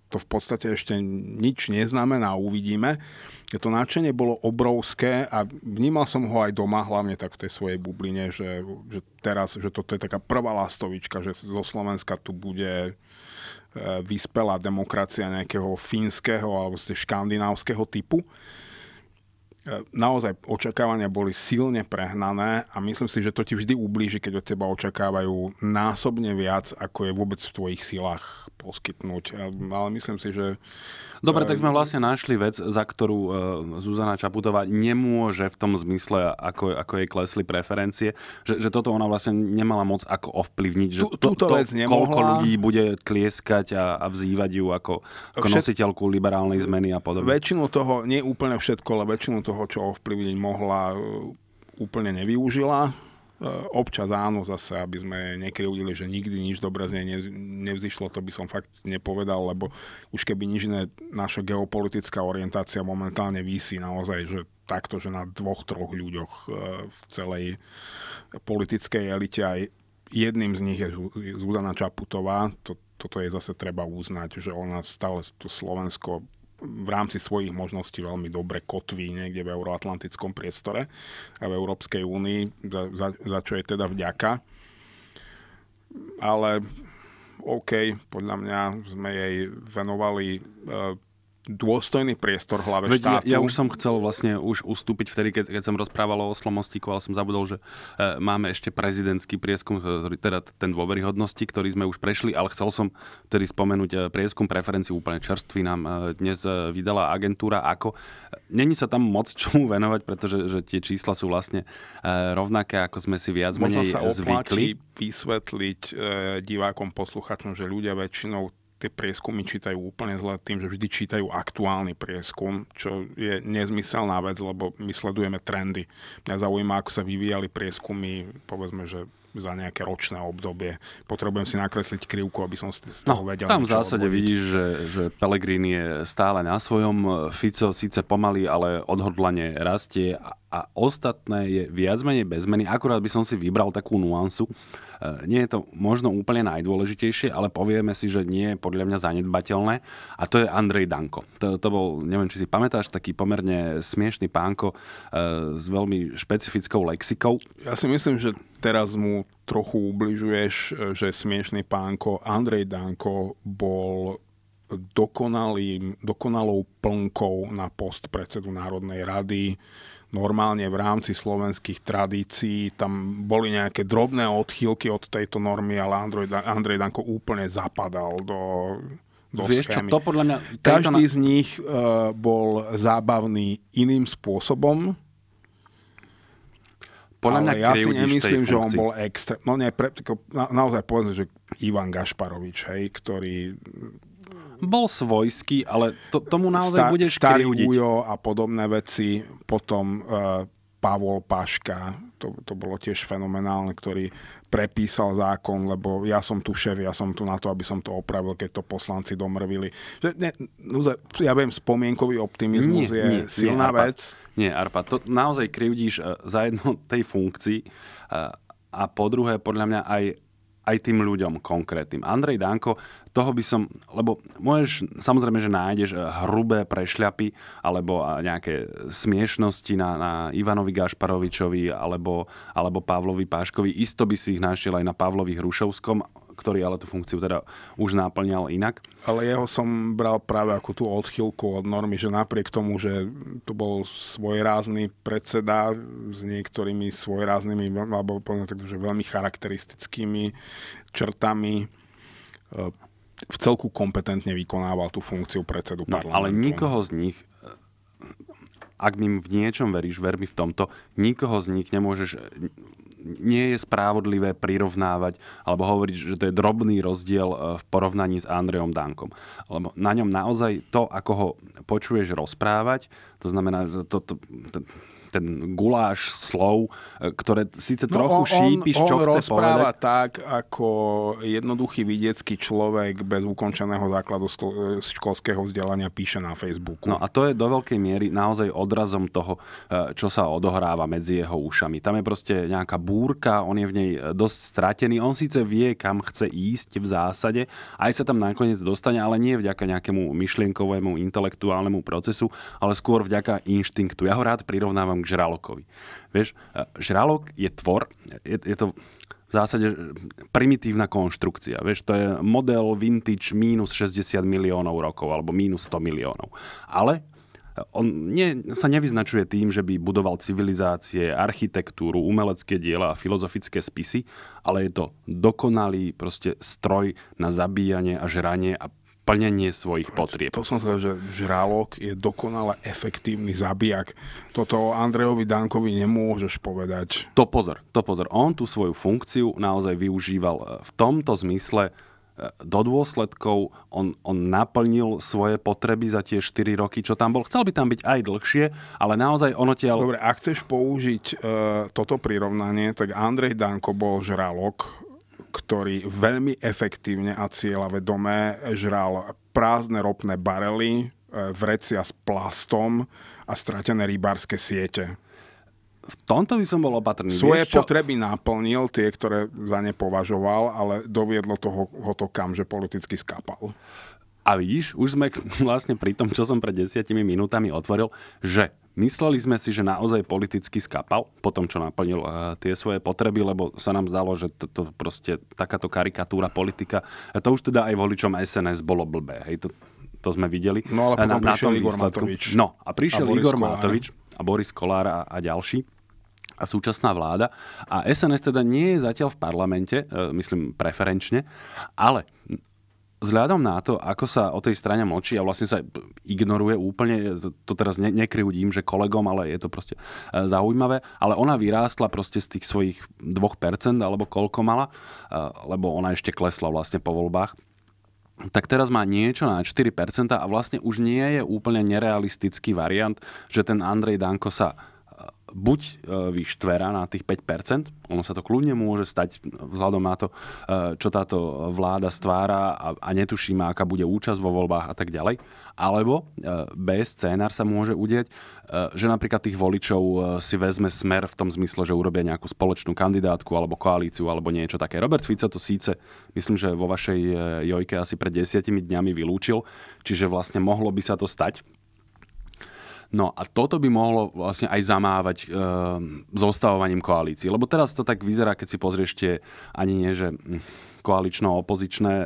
to v podstate ešte nič neznamená, uvidíme. To náčenie bolo obrovské a vnímal som ho aj doma, hlavne tak v tej svojej bubline, že, že teraz, že toto je taká prvá lastovička, že zo Slovenska tu bude vyspelá demokracia nejakého fínskeho alebo škandinávskeho typu. E, naozaj očakávania boli silne prehnané a myslím si, že to ti vždy ublíži, keď od teba očakávajú násobne viac, ako je vôbec v tvojich silách poskytnúť. E, ale myslím si, že... Dobre, e, tak sme vlastne našli vec, za ktorú Zuzana Čaputová nemôže v tom zmysle, ako, ako jej klesli preferencie, že, že toto ona vlastne nemala moc ako ovplyvniť, že to, to, vec to, koľko ľudí bude tlieskať a, a vzývať ju ako, ako Všet... nositeľku liberálnej zmeny a podobne. Väčšinu toho, nie úplne všetko, ale väčšinu toho toho, čo ovplyvniť mohla, e, úplne nevyužila. E, občas áno zase, aby sme nekryvili, že nikdy nič dobre z nej nevzýšlo, to by som fakt nepovedal, lebo už keby nič iné, naša geopolitická orientácia momentálne vysí naozaj, že takto, že na dvoch, troch ľuďoch e, v celej politickej elite aj jedným z nich je Zuzana Čaputová, to, toto je zase treba uznať, že ona stále to Slovensko v rámci svojich možností veľmi dobre kotví niekde v euroatlantickom priestore a v Európskej únii, za, za, za čo je teda vďaka. Ale OK, podľa mňa sme jej venovali e, dôstojný priestor v hlave Veď štátu. Ja, ja už som chcel vlastne už ustúpiť vtedy, keď, keď som rozprával o Slomostíku, ale som zabudol, že e, máme ešte prezidentský prieskum, e, teda ten dôveryhodnosti, ktorý sme už prešli, ale chcel som tedy spomenúť e, prieskum preferencií úplne čerstvý nám e, dnes e, vydala agentúra ako. Není sa tam moc čomu venovať, pretože že tie čísla sú vlastne e, rovnaké, ako sme si viac Možno menej sa zvykli. vysvetliť e, divákom, posluchačom, že ľudia väčšinou tie prieskumy čítajú úplne zle tým, že vždy čítajú aktuálny prieskum, čo je nezmyselná vec, lebo my sledujeme trendy. Mňa zaujíma, ako sa vyvíjali prieskumy, povedzme, že za nejaké ročné obdobie. Potrebujem si nakresliť krivku, aby som z toho no, vedel. Tam v zásade odbodiť. vidíš, že, že Pelegrini je stále na svojom. E, Fico síce pomaly, ale odhodlanie rastie a, a ostatné je viac menej bez Akurát by som si vybral takú nuansu. E, nie je to možno úplne najdôležitejšie, ale povieme si, že nie je podľa mňa zanedbateľné. A to je Andrej Danko. To, to bol, neviem, či si pamätáš, taký pomerne smiešný pánko e, s veľmi špecifickou lexikou. Ja si myslím, že teraz mu trochu ubližuješ, e, že smiešný pánko Andrej Danko bol dokonalým, dokonalou plnkou na post predsedu Národnej rady. Normálne v rámci slovenských tradícií tam boli nejaké drobné odchýlky od tejto normy, ale Andrej, Andrej Danko úplne zapadal do, do Vieš čo, to podľa mňa... Každý na... z nich uh, bol zábavný iným spôsobom podľa mňa ja si nemyslím, že on bol extrém. No nie, pre, na, naozaj povedzme, že Ivan Gašparovič, hej, ktorý... Bol svojský, ale to, tomu naozaj Star, budeš starý kriudiť. Ujo a podobné veci. Potom uh, Pavol Paška, to, to bolo tiež fenomenálne, ktorý prepísal zákon, lebo ja som tu šéf, ja som tu na to, aby som to opravil, keď to poslanci domrvili. Ne, ja viem, spomienkový optimizmus nie, je nie, silná nie, Arpa, vec. Nie, Arpa, to naozaj krivdíš eh, za jedno tej funkcii eh, a po druhé, podľa mňa aj aj tým ľuďom konkrétnym. Andrej Danko, toho by som, lebo môžeš, samozrejme, že nájdeš eh, hrubé prešľapy alebo eh, nejaké smiešnosti na, na Ivanovi Gašparovičovi alebo, alebo Pavlovi Páškovi. Isto by si ich našiel aj na Pavlovi Hrušovskom ktorý ale tú funkciu teda už náplňal inak. Ale jeho som bral práve ako tú odchylku od normy, že napriek tomu, že tu bol svojrázny predseda s niektorými svojráznými, alebo poviem tak, že veľmi charakteristickými črtami, e, v celku kompetentne vykonával tú funkciu predsedu no, parlamentu. Ale nikoho z nich e, ak mi v niečom veríš, ver mi v tomto, nikoho z nich nemôžeš nie je spravodlivé prirovnávať alebo hovoriť, že to je drobný rozdiel e, v porovnaní s Andrejom Dankom. Lebo na ňom naozaj to, ako ho počuješ rozprávať, to znamená, to, to, to, ten guláš slov, e, ktoré síce no, trochu no, on, šípiš, čo on chce rozpráva povedať. tak, ako jednoduchý vidiecký človek bez ukončeného základu e, školského vzdelania píše na Facebooku. No a to je do veľkej miery naozaj odrazom toho, e, čo sa odohráva medzi jeho ušami. Tam je proste nejaká búrka, on je v nej dosť stratený. On síce vie, kam chce ísť v zásade, aj sa tam nakoniec dostane, ale nie vďaka nejakému myšlienkovému intelektuálnemu procesu, ale skôr vďaka inštinktu. Ja ho rád prirovnávam smerom k žralokovi. Vieš, e, žralok je tvor, je, je to v zásade e, primitívna konštrukcia. Vieš, to je model vintage minus 60 miliónov rokov alebo minus 100 miliónov. Ale e, on nie, sa nevyznačuje tým, že by budoval civilizácie, architektúru, umelecké diela a filozofické spisy, ale je to dokonalý proste stroj na zabíjanie a žranie a plnenie svojich potrieb. To som sa že žralok je dokonale efektívny zabijak. Toto Andrejovi Dankovi nemôžeš povedať. To pozor, to pozor. On tú svoju funkciu naozaj využíval e, v tomto zmysle e, do dôsledkov, on, on naplnil svoje potreby za tie 4 roky, čo tam bol. Chcel by tam byť aj dlhšie, ale naozaj ono tie... Dobre, ak chceš použiť e, toto prirovnanie, tak Andrej Danko bol žralok, ktorý veľmi efektívne a cieľavedomé žral prázdne ropné barely, e, vrecia s plastom a stratené rybárske siete. V tomto by som bol opatrný. Svoje Vieš, čo... potreby naplnil, tie, ktoré za ne považoval, ale doviedlo toho, ho to kam, že politicky skápal. A vidíš, už sme vlastne pri tom, čo som pred desiatimi minútami otvoril, že Mysleli sme si, že naozaj politicky skapal po tom, čo naplnil uh, tie svoje potreby, lebo sa nám zdalo, že to, to proste takáto karikatúra politika, to už teda aj voličom SNS bolo blbé. Hej, to, to sme videli. No ale potom na, prišiel na Igor výsledku. Matovič. No a prišiel a Igor Kolár. Matovič a Boris Kolár a, a ďalší a súčasná vláda. A SNS teda nie je zatiaľ v parlamente, eh, myslím preferenčne, ale vzhľadom na to, ako sa o tej strane močí a vlastne sa ignoruje úplne, to teraz ne, nekryvdím, že kolegom, ale je to proste e, zaujímavé, ale ona vyrástla proste z tých svojich 2% alebo koľko mala, e, lebo ona ešte klesla vlastne po voľbách tak teraz má niečo na 4% a vlastne už nie je úplne nerealistický variant, že ten Andrej Danko sa buď e, vyštvera na tých 5%, ono sa to kľudne môže stať vzhľadom na to, e, čo táto vláda stvára a, netušíme, aká bude účasť vo voľbách a tak ďalej. Alebo e, B scénar sa môže udieť, že napríklad tých voličov si vezme smer v tom zmysle, že urobia nejakú spoločnú kandidátku alebo koalíciu alebo niečo také. Robert Fico to síce, myslím, že vo vašej jojke asi pred desiatimi dňami vylúčil, čiže vlastne mohlo by sa to stať, No a toto by mohlo vlastne aj zamávať e, ehm, zostavovaním koalícií. Lebo teraz to tak vyzerá, keď si pozrieš tie ani nie, že hm, koalično-opozičné e,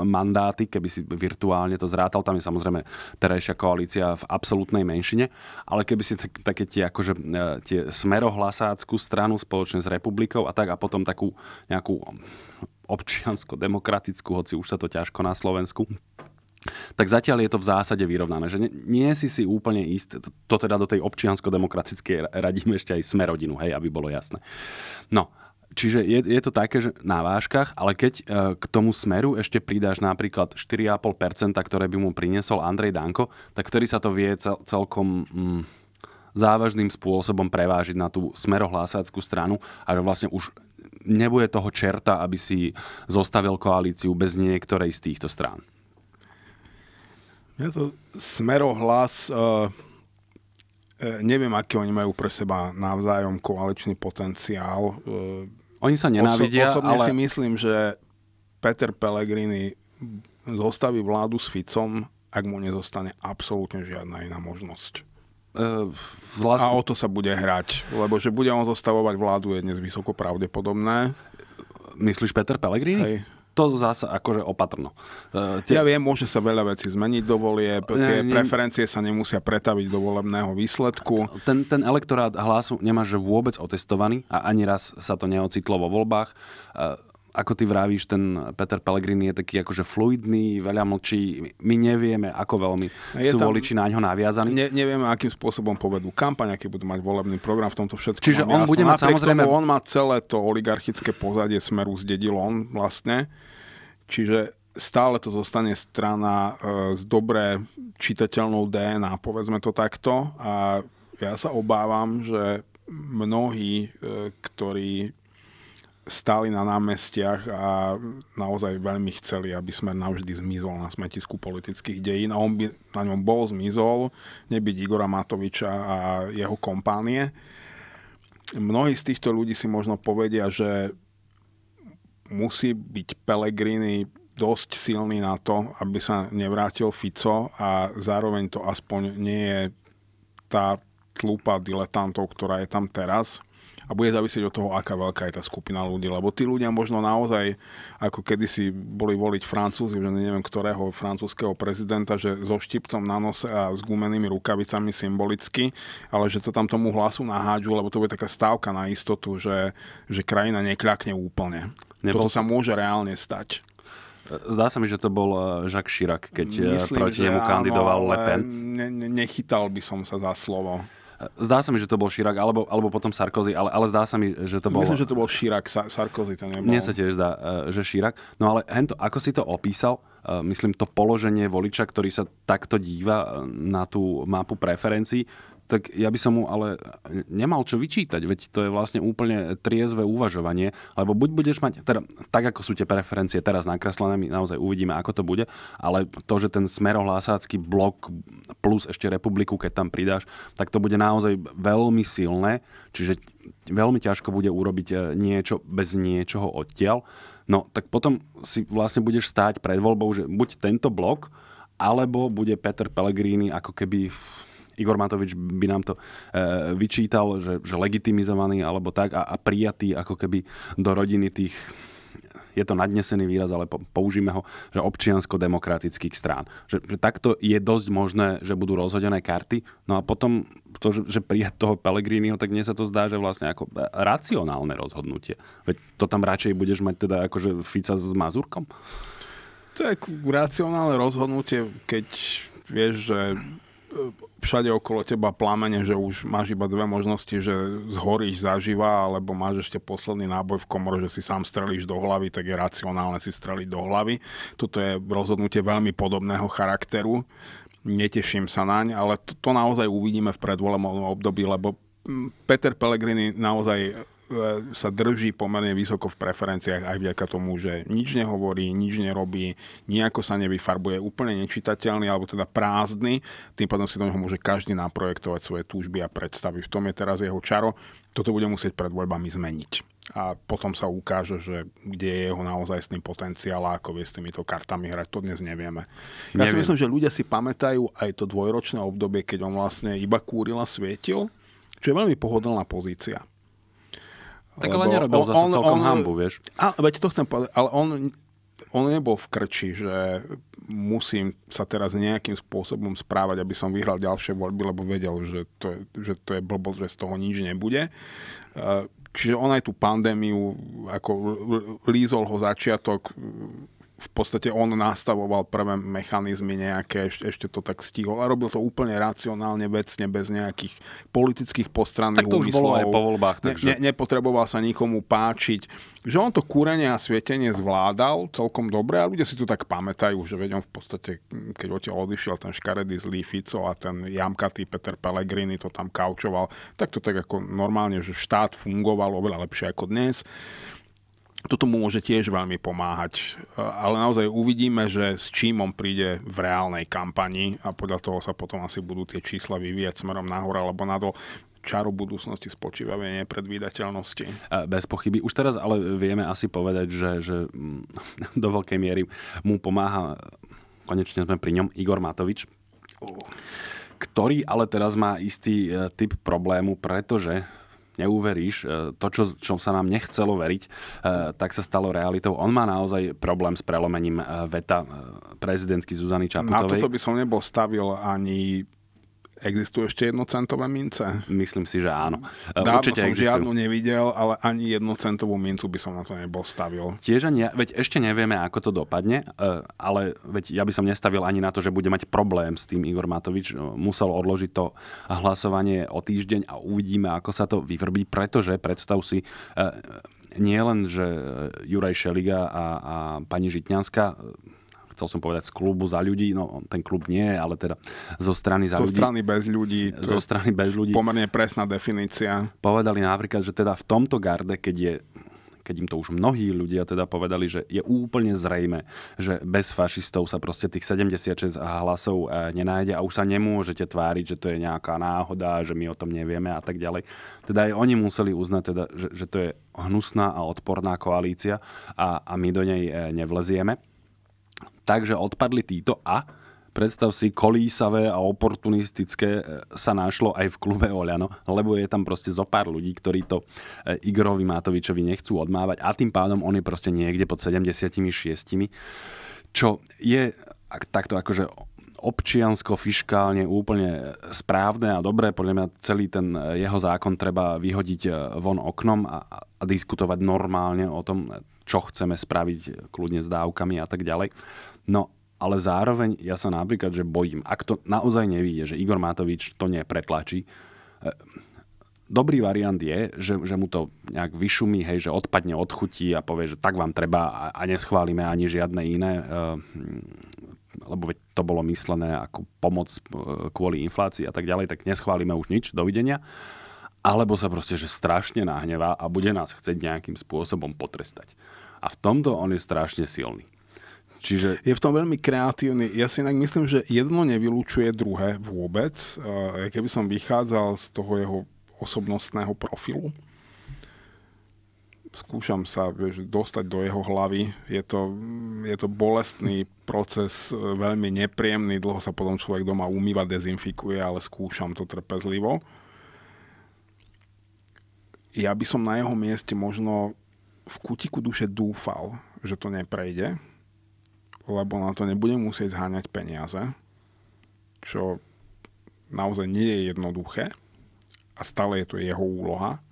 mandáty, keby si virtuálne to zrátal, tam je samozrejme terajšia koalícia v absolútnej menšine, ale keby si tak, také tie, akože, e, tie smerohlasáckú stranu spoločne s republikou a tak a potom takú nejakú občiansko-demokratickú, hoci už sa to ťažko na Slovensku, tak zatiaľ je to v zásade vyrovnané. Že nie, nie si si úplne ist, to teda do tej občiansko-demokratickej radíme ešte aj sme rodinu, hej, aby bolo jasné. No, čiže je, je to také, že na vážkach, ale keď e, k tomu smeru ešte pridáš napríklad 4,5%, ktoré by mu priniesol Andrej Danko, tak ktorý sa to vie cel, celkom... Mm, závažným spôsobom prevážiť na tú smerohlásackú stranu a že vlastne už nebude toho čerta, aby si zostavil koalíciu bez niektorej z týchto strán. Ja to smerohlas, uh, neviem, aký oni majú pre seba navzájom koaličný potenciál. Uh, oni sa nenávidia, Oso- osobne ale... si myslím, že Peter Pellegrini zostaví vládu s Ficom, ak mu nezostane absolútne žiadna iná možnosť. Uh, vlastne... A o to sa bude hrať, lebo že bude on zostavovať vládu je dnes vysoko pravdepodobné. Myslíš Peter Pellegrini? Hej to zase akože opatrno. Uh, tie... Ja viem, môže sa veľa vecí zmeniť do volie, tie ne, preferencie sa nemusia pretaviť do volebného výsledku. Ten, ten elektorát hlasu nemá že vôbec otestovaný a ani raz sa to neocitlo vo voľbách. Uh, ako ty vravíš, ten Peter Pellegrini je taký akože fluidný, veľa mlčí, my nevieme, ako veľmi je sú tam, voliči na ňo naviazaní. Ne, nevieme, akým spôsobom povedú kampaň, aký budú mať volebný program v tomto všetkom. Čiže on jasno. bude mať Napriek samozrejme... Tomu, on má celé to oligarchické pozadie smeru zdedil on vlastne Čiže stále to zostane strana e, s dobré čitateľnou DNA, povedzme to takto. A ja sa obávam, že mnohí, e, ktorí stáli na námestiach a naozaj veľmi chceli, aby sme navždy zmizol na smetisku politických dejín a on by na ňom bol zmizol, nebyť Igora Matoviča a jeho kompánie. Mnohí z týchto ľudí si možno povedia, že musí byť Pellegrini dosť silný na to, aby sa nevrátil Fico a zároveň to aspoň nie je tá tlupa diletantov, ktorá je tam teraz. A bude závisieť od toho, aká veľká je tá skupina ľudí. Lebo tí ľudia možno naozaj, ako kedysi boli voliť Francúzi, že neviem ktorého francúzského prezidenta, že so štipcom na nose a s gumenými rukavicami symbolicky, ale že to tam tomu hlasu nahádžu, lebo to bude taká stávka na istotu, že, že krajina nekľakne úplne. Nebol... Toto sa môže reálne stať. E, zdá sa mi, že to bol e, Jacques Chirac, keď e, Myslím, proti nemu kandidoval áno, Le Pen. Ne, nechytal by som sa za slovo. Zdá sa mi, že to bol Širák, alebo, alebo potom Sarkozy, ale, ale zdá sa mi, že to bol... Myslím, že to bol Širák, Sarkozy to nebol. Mne sa tiež zdá, že Širak. No ale hento, ako si to opísal, myslím, to položenie voliča, ktorý sa takto díva na tú mapu preferencií, tak ja by som mu ale nemal čo vyčítať, veď to je vlastne úplne triezve uvažovanie, lebo buď budeš mať, teda, tak ako sú tie preferencie teraz nakreslené, my naozaj uvidíme, ako to bude, ale to, že ten smerohlásácky blok plus ešte republiku, keď tam pridáš, tak to bude naozaj veľmi silné, čiže veľmi ťažko bude urobiť e, niečo bez niečoho odtiaľ. No tak potom si vlastne budeš stáť pred voľbou, že buď tento blok, alebo bude Peter Pellegrini ako keby Igor Matovič by nám to e, vyčítal, že, že legitimizovaný alebo tak a, a prijatý ako keby do rodiny tých je to nadnesený výraz, ale použijeme ho, že občiansko-demokratických strán. Že, že takto je dosť možné, že budú rozhodené karty. No a potom, to, že, že prijať toho Pellegriniho, tak mne sa to zdá, že vlastne ako e, racionálne rozhodnutie. Veď to tam radšej budeš mať teda akože Fica s Mazurkom? To je racionálne rozhodnutie, keď vieš, že e, všade okolo teba plamene, že už máš iba dve možnosti, že zhoríš zaživa, alebo máš ešte posledný náboj v komore, že si sám strelíš do hlavy, tak je racionálne si streliť do hlavy. Toto je rozhodnutie veľmi podobného charakteru. Neteším sa naň, ale to, to naozaj uvidíme v predvolebnom období, lebo mm, Peter Pellegrini naozaj E, sa drží pomerne vysoko v preferenciách aj vďaka tomu, že nič nehovorí, nič nerobí, nejako sa nevyfarbuje, úplne nečitateľný alebo teda prázdny, tým pádom si do neho môže každý naprojektovať svoje túžby a predstavy. V tom je teraz jeho čaro. Toto bude musieť pred voľbami zmeniť a potom sa ukáže, že kde je jeho naozajstný potenciál a ako vie s týmito kartami hrať, to dnes nevieme. Ja Neviem. si myslím, že ľudia si pamätajú aj to dvojročné obdobie, keď on vlastne iba kúrila svietil, čo je veľmi pohodlná pozícia. Tak ale nerobil on, zase on, celkom on, hambu, vieš. A, veď to chcem povedať, ale on, on nebol v krči, že musím sa teraz nejakým spôsobom správať, aby som vyhral ďalšie voľby, lebo vedel, že to je, že to je blbosť, že z toho nič nebude. E, čiže on aj tú pandémiu, ako lízol ho začiatok v podstate on nastavoval prvé mechanizmy nejaké, ešte, ešte to tak stihol a robil to úplne racionálne, vecne, bez nejakých politických postranných tak to úmyslov. už bolo aj po voľbách. Takže... Ne, ne, nepotreboval sa nikomu páčiť. Že on to kúrenie a svietenie zvládal celkom dobre a ľudia si to tak pamätajú, že veď on v podstate, keď odtiaľ odišiel ten škaredý z Lífico a ten jamkatý Peter Pellegrini to tam kaučoval, tak to tak ako normálne, že štát fungoval oveľa lepšie ako dnes toto mu môže tiež veľmi pomáhať. E, ale naozaj uvidíme, že s čím on príde v reálnej kampani a podľa toho sa potom asi budú tie čísla vyvíjať smerom nahor alebo nadol čaru budúcnosti spočíva v nepredvídateľnosti. E, bez pochyby. Už teraz ale vieme asi povedať, že, že do veľkej miery mu pomáha, konečne sme pri ňom, Igor Matovič, oh. ktorý ale teraz má istý e, typ problému, pretože neuveríš, e, to, čo, čo sa nám nechcelo veriť, e, tak sa stalo realitou. On má naozaj problém s prelomením e, veta prezidentky Zuzany Čaputovej. Na toto by som nebol stavil ani Existujú ešte jednocentové mince? Myslím si, že áno. E, Dávno Určite som existujú. žiadnu nevidel, ale ani jednocentovú mincu by som na to nebol stavil. Tiež ani, veď ešte nevieme, ako to dopadne, e, ale veď ja by som nestavil ani na to, že bude mať problém s tým Igor Matovič. E, musel odložiť to hlasovanie o týždeň a uvidíme, ako sa to vyvrbí, pretože predstav si, nie len, že Juraj Šeliga a, a pani Žitňanská chcel som povedať z klubu za ľudí, no ten klub nie, ale teda zo strany za zo ľudí. Zo strany bez ľudí. Zo strany bez ľudí. Pomerne presná definícia. Povedali napríklad, že teda v tomto garde, keď je keď im to už mnohí ľudia teda povedali, že je úplne zrejme, že bez fašistov sa proste tých 76 hlasov e, nenájde a už sa nemôžete tváriť, že to je nejaká náhoda, že my o tom nevieme a tak ďalej. Teda aj oni museli uznať, teda, že, že to je hnusná a odporná koalícia a, a my do nej e, nevlezieme tak, že odpadli títo a predstav si, kolísavé a oportunistické e, sa našlo aj v klube Oľano, lebo je tam proste zo pár ľudí, ktorí to e, Igorovi Matovičovi nechcú odmávať a tým pádom on je proste niekde pod 76 čo je takto akože občiansko-fiškálne úplne e, správne a dobré. Podľa mňa celý ten jeho zákon treba vyhodiť von oknom a, a diskutovať normálne o tom, čo chceme spraviť kľudne s dávkami a tak ďalej. No ale zároveň ja sa napríklad, že bojím, ak to naozaj nevíde, že Igor Matovič to nepretlačí, e, dobrý variant je, že, že mu to nejak vyšumí, hej, že odpadne od chutí a povie, že tak vám treba a, a neschválime ani žiadne iné, e, hm, lebo veď to bolo myslené ako pomoc e, kvôli inflácii a tak ďalej, tak neschválime už nič, dovidenia. Alebo sa proste, že strašne nahnevá a bude nás chcieť nejakým spôsobom potrestať. A v tomto on je strašne silný. Čiže... Je v tom veľmi kreatívny. Ja si inak myslím, že jedno nevylučuje druhé vôbec. Eh, keby som vychádzal z toho jeho osobnostného profilu, skúšam sa vieš, dostať do jeho hlavy. Je to, je to bolestný proces, eh, veľmi nepríjemný, dlho sa potom človek doma umýva, dezinfikuje, ale skúšam to trpezlivo. Ja by som na jeho mieste možno v kutiku duše dúfal, že to neprejde, lebo na to nebudem musieť zháňať peniaze, čo naozaj nie je jednoduché a stále je to jeho úloha.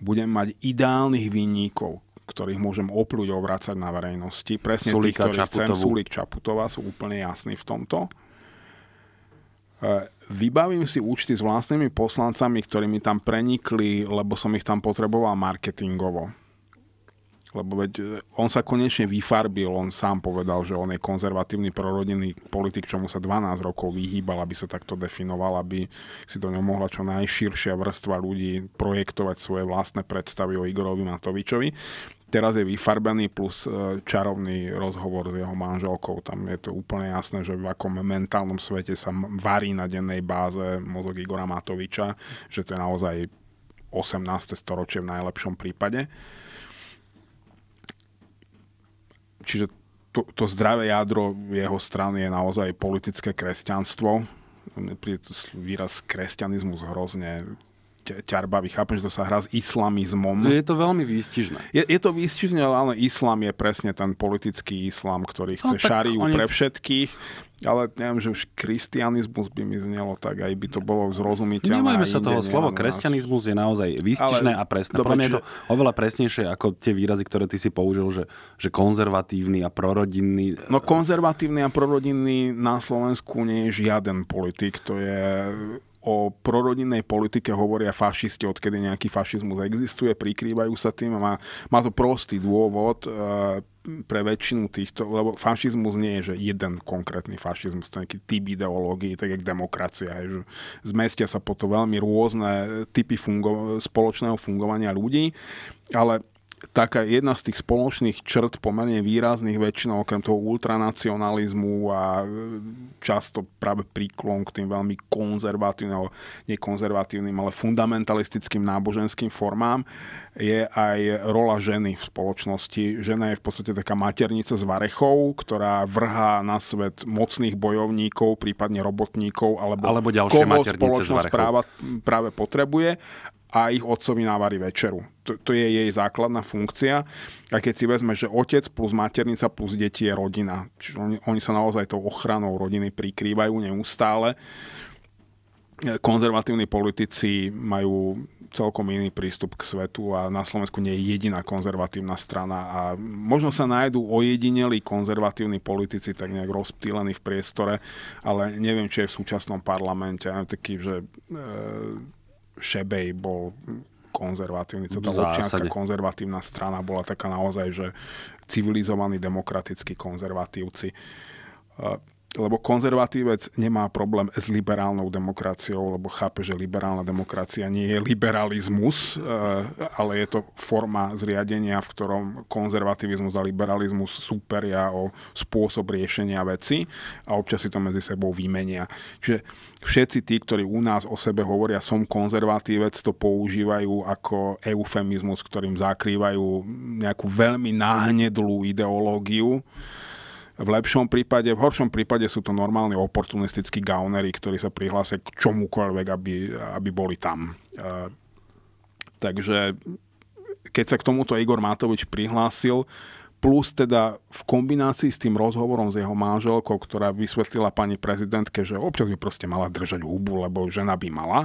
Budem mať ideálnych vinníkov, ktorých môžem opľuť obrácať na verejnosti. Presne Sulika, tých, ktorých chcem. Sulik Čaputová sú úplne jasní v tomto. E, vybavím si účty s vlastnými poslancami, ktorí mi tam prenikli, lebo som ich tam potreboval marketingovo lebo veď e, on sa konečne vyfarbil, on sám povedal, že on je konzervatívny prorodinný politik, čomu sa 12 rokov vyhýbal, aby sa takto definoval, aby si do ňom mohla čo najširšia vrstva ľudí projektovať svoje vlastné predstavy o Igorovi Matovičovi. Teraz je vyfarbený plus e, čarovný rozhovor s jeho manželkou. Tam je to úplne jasné, že v akom mentálnom svete sa varí na dennej báze mozog Igora Matoviča, že to je naozaj 18. storočie v najlepšom prípade. Čiže to, to zdravé jadro jeho strany je naozaj politické kresťanstvo. Príde tu výraz kresťanizmus hrozne ťarbavý. Chápem, že to sa hrá s islamizmom. Je to veľmi výstižné. Je, je to výstižné, ale islám islam je presne ten politický islam, ktorý no chce no, šariu oni... pre všetkých. Ale neviem, že už kristianizmus by mi znelo tak, aj by to bolo zrozumiteľné. Nemajme sa toho, no, slovo no, no. kresťanizmus je naozaj výstižné ale, a presné. Dobre, Pre mňa je to oveľa presnejšie ako tie výrazy, ktoré ty si použil, že, že konzervatívny a prorodinný. No e, konzervatívny a prorodinný na Slovensku nie je žiaden politik, to je o prorodinnej politike hovoria fašisti, odkedy nejaký fašizmus existuje, prikrývajú sa tým a má, má to prostý dôvod e, pre väčšinu týchto, lebo fašizmus nie je, že jeden konkrétny fašizmus, to je nejaký typ ideológií, tak jak demokracia, hej, že zmestia sa po to veľmi rôzne typy fungo- spoločného fungovania ľudí, ale taká jedna z tých spoločných črt pomerne výrazných väčšinou, okrem toho ultranacionalizmu a e, často práve príklon k tým veľmi konzervatívnym, alebo nie konzervatívnym, ale fundamentalistickým náboženským formám, je aj rola ženy v spoločnosti. Žena je v podstate taká maternica s varechou, ktorá vrhá na svet mocných bojovníkov, prípadne robotníkov, alebo, alebo ďalšie koho spoločnosť práva, práve potrebuje a ich otcovi návarí večeru. To, to je jej základná funkcia. A keď si vezme, že otec plus maternica plus deti je rodina. Čiže oni, oni sa naozaj tou ochranou rodiny prikrývajú neustále. Konzervatívni politici majú celkom iný prístup k svetu a na Slovensku nie je jediná konzervatívna strana a možno sa nájdú ojedineli konzervatívni politici tak nejak rozptýlení v priestore, ale neviem, či je v súčasnom parlamente. Ja taký, že e, Šebej bol konzervatívny, tá občianská konzervatívna strana bola taká naozaj, že civilizovaní demokratickí konzervatívci lebo konzervatívec nemá problém s liberálnou demokraciou, lebo chápe, že liberálna demokracia nie je liberalizmus, e, ale je to forma zriadenia, v ktorom konzervativizmus a liberalizmus súperia o spôsob riešenia veci a občas si to medzi sebou vymenia. Čiže všetci tí, ktorí u nás o sebe hovoria som konzervatívec, to používajú ako eufemizmus, ktorým zakrývajú nejakú veľmi náhnedlú ideológiu, v lepšom prípade, v horšom prípade sú to normálni oportunistickí gaunery, ktorí sa prihlásia k čomukoľvek, aby, aby boli tam. E, takže keď sa k tomuto Igor Matovič prihlásil, plus teda v kombinácii s tým rozhovorom s jeho manželkou, ktorá vysvetlila pani prezidentke, že občas by proste mala držať hubu, lebo žena by mala,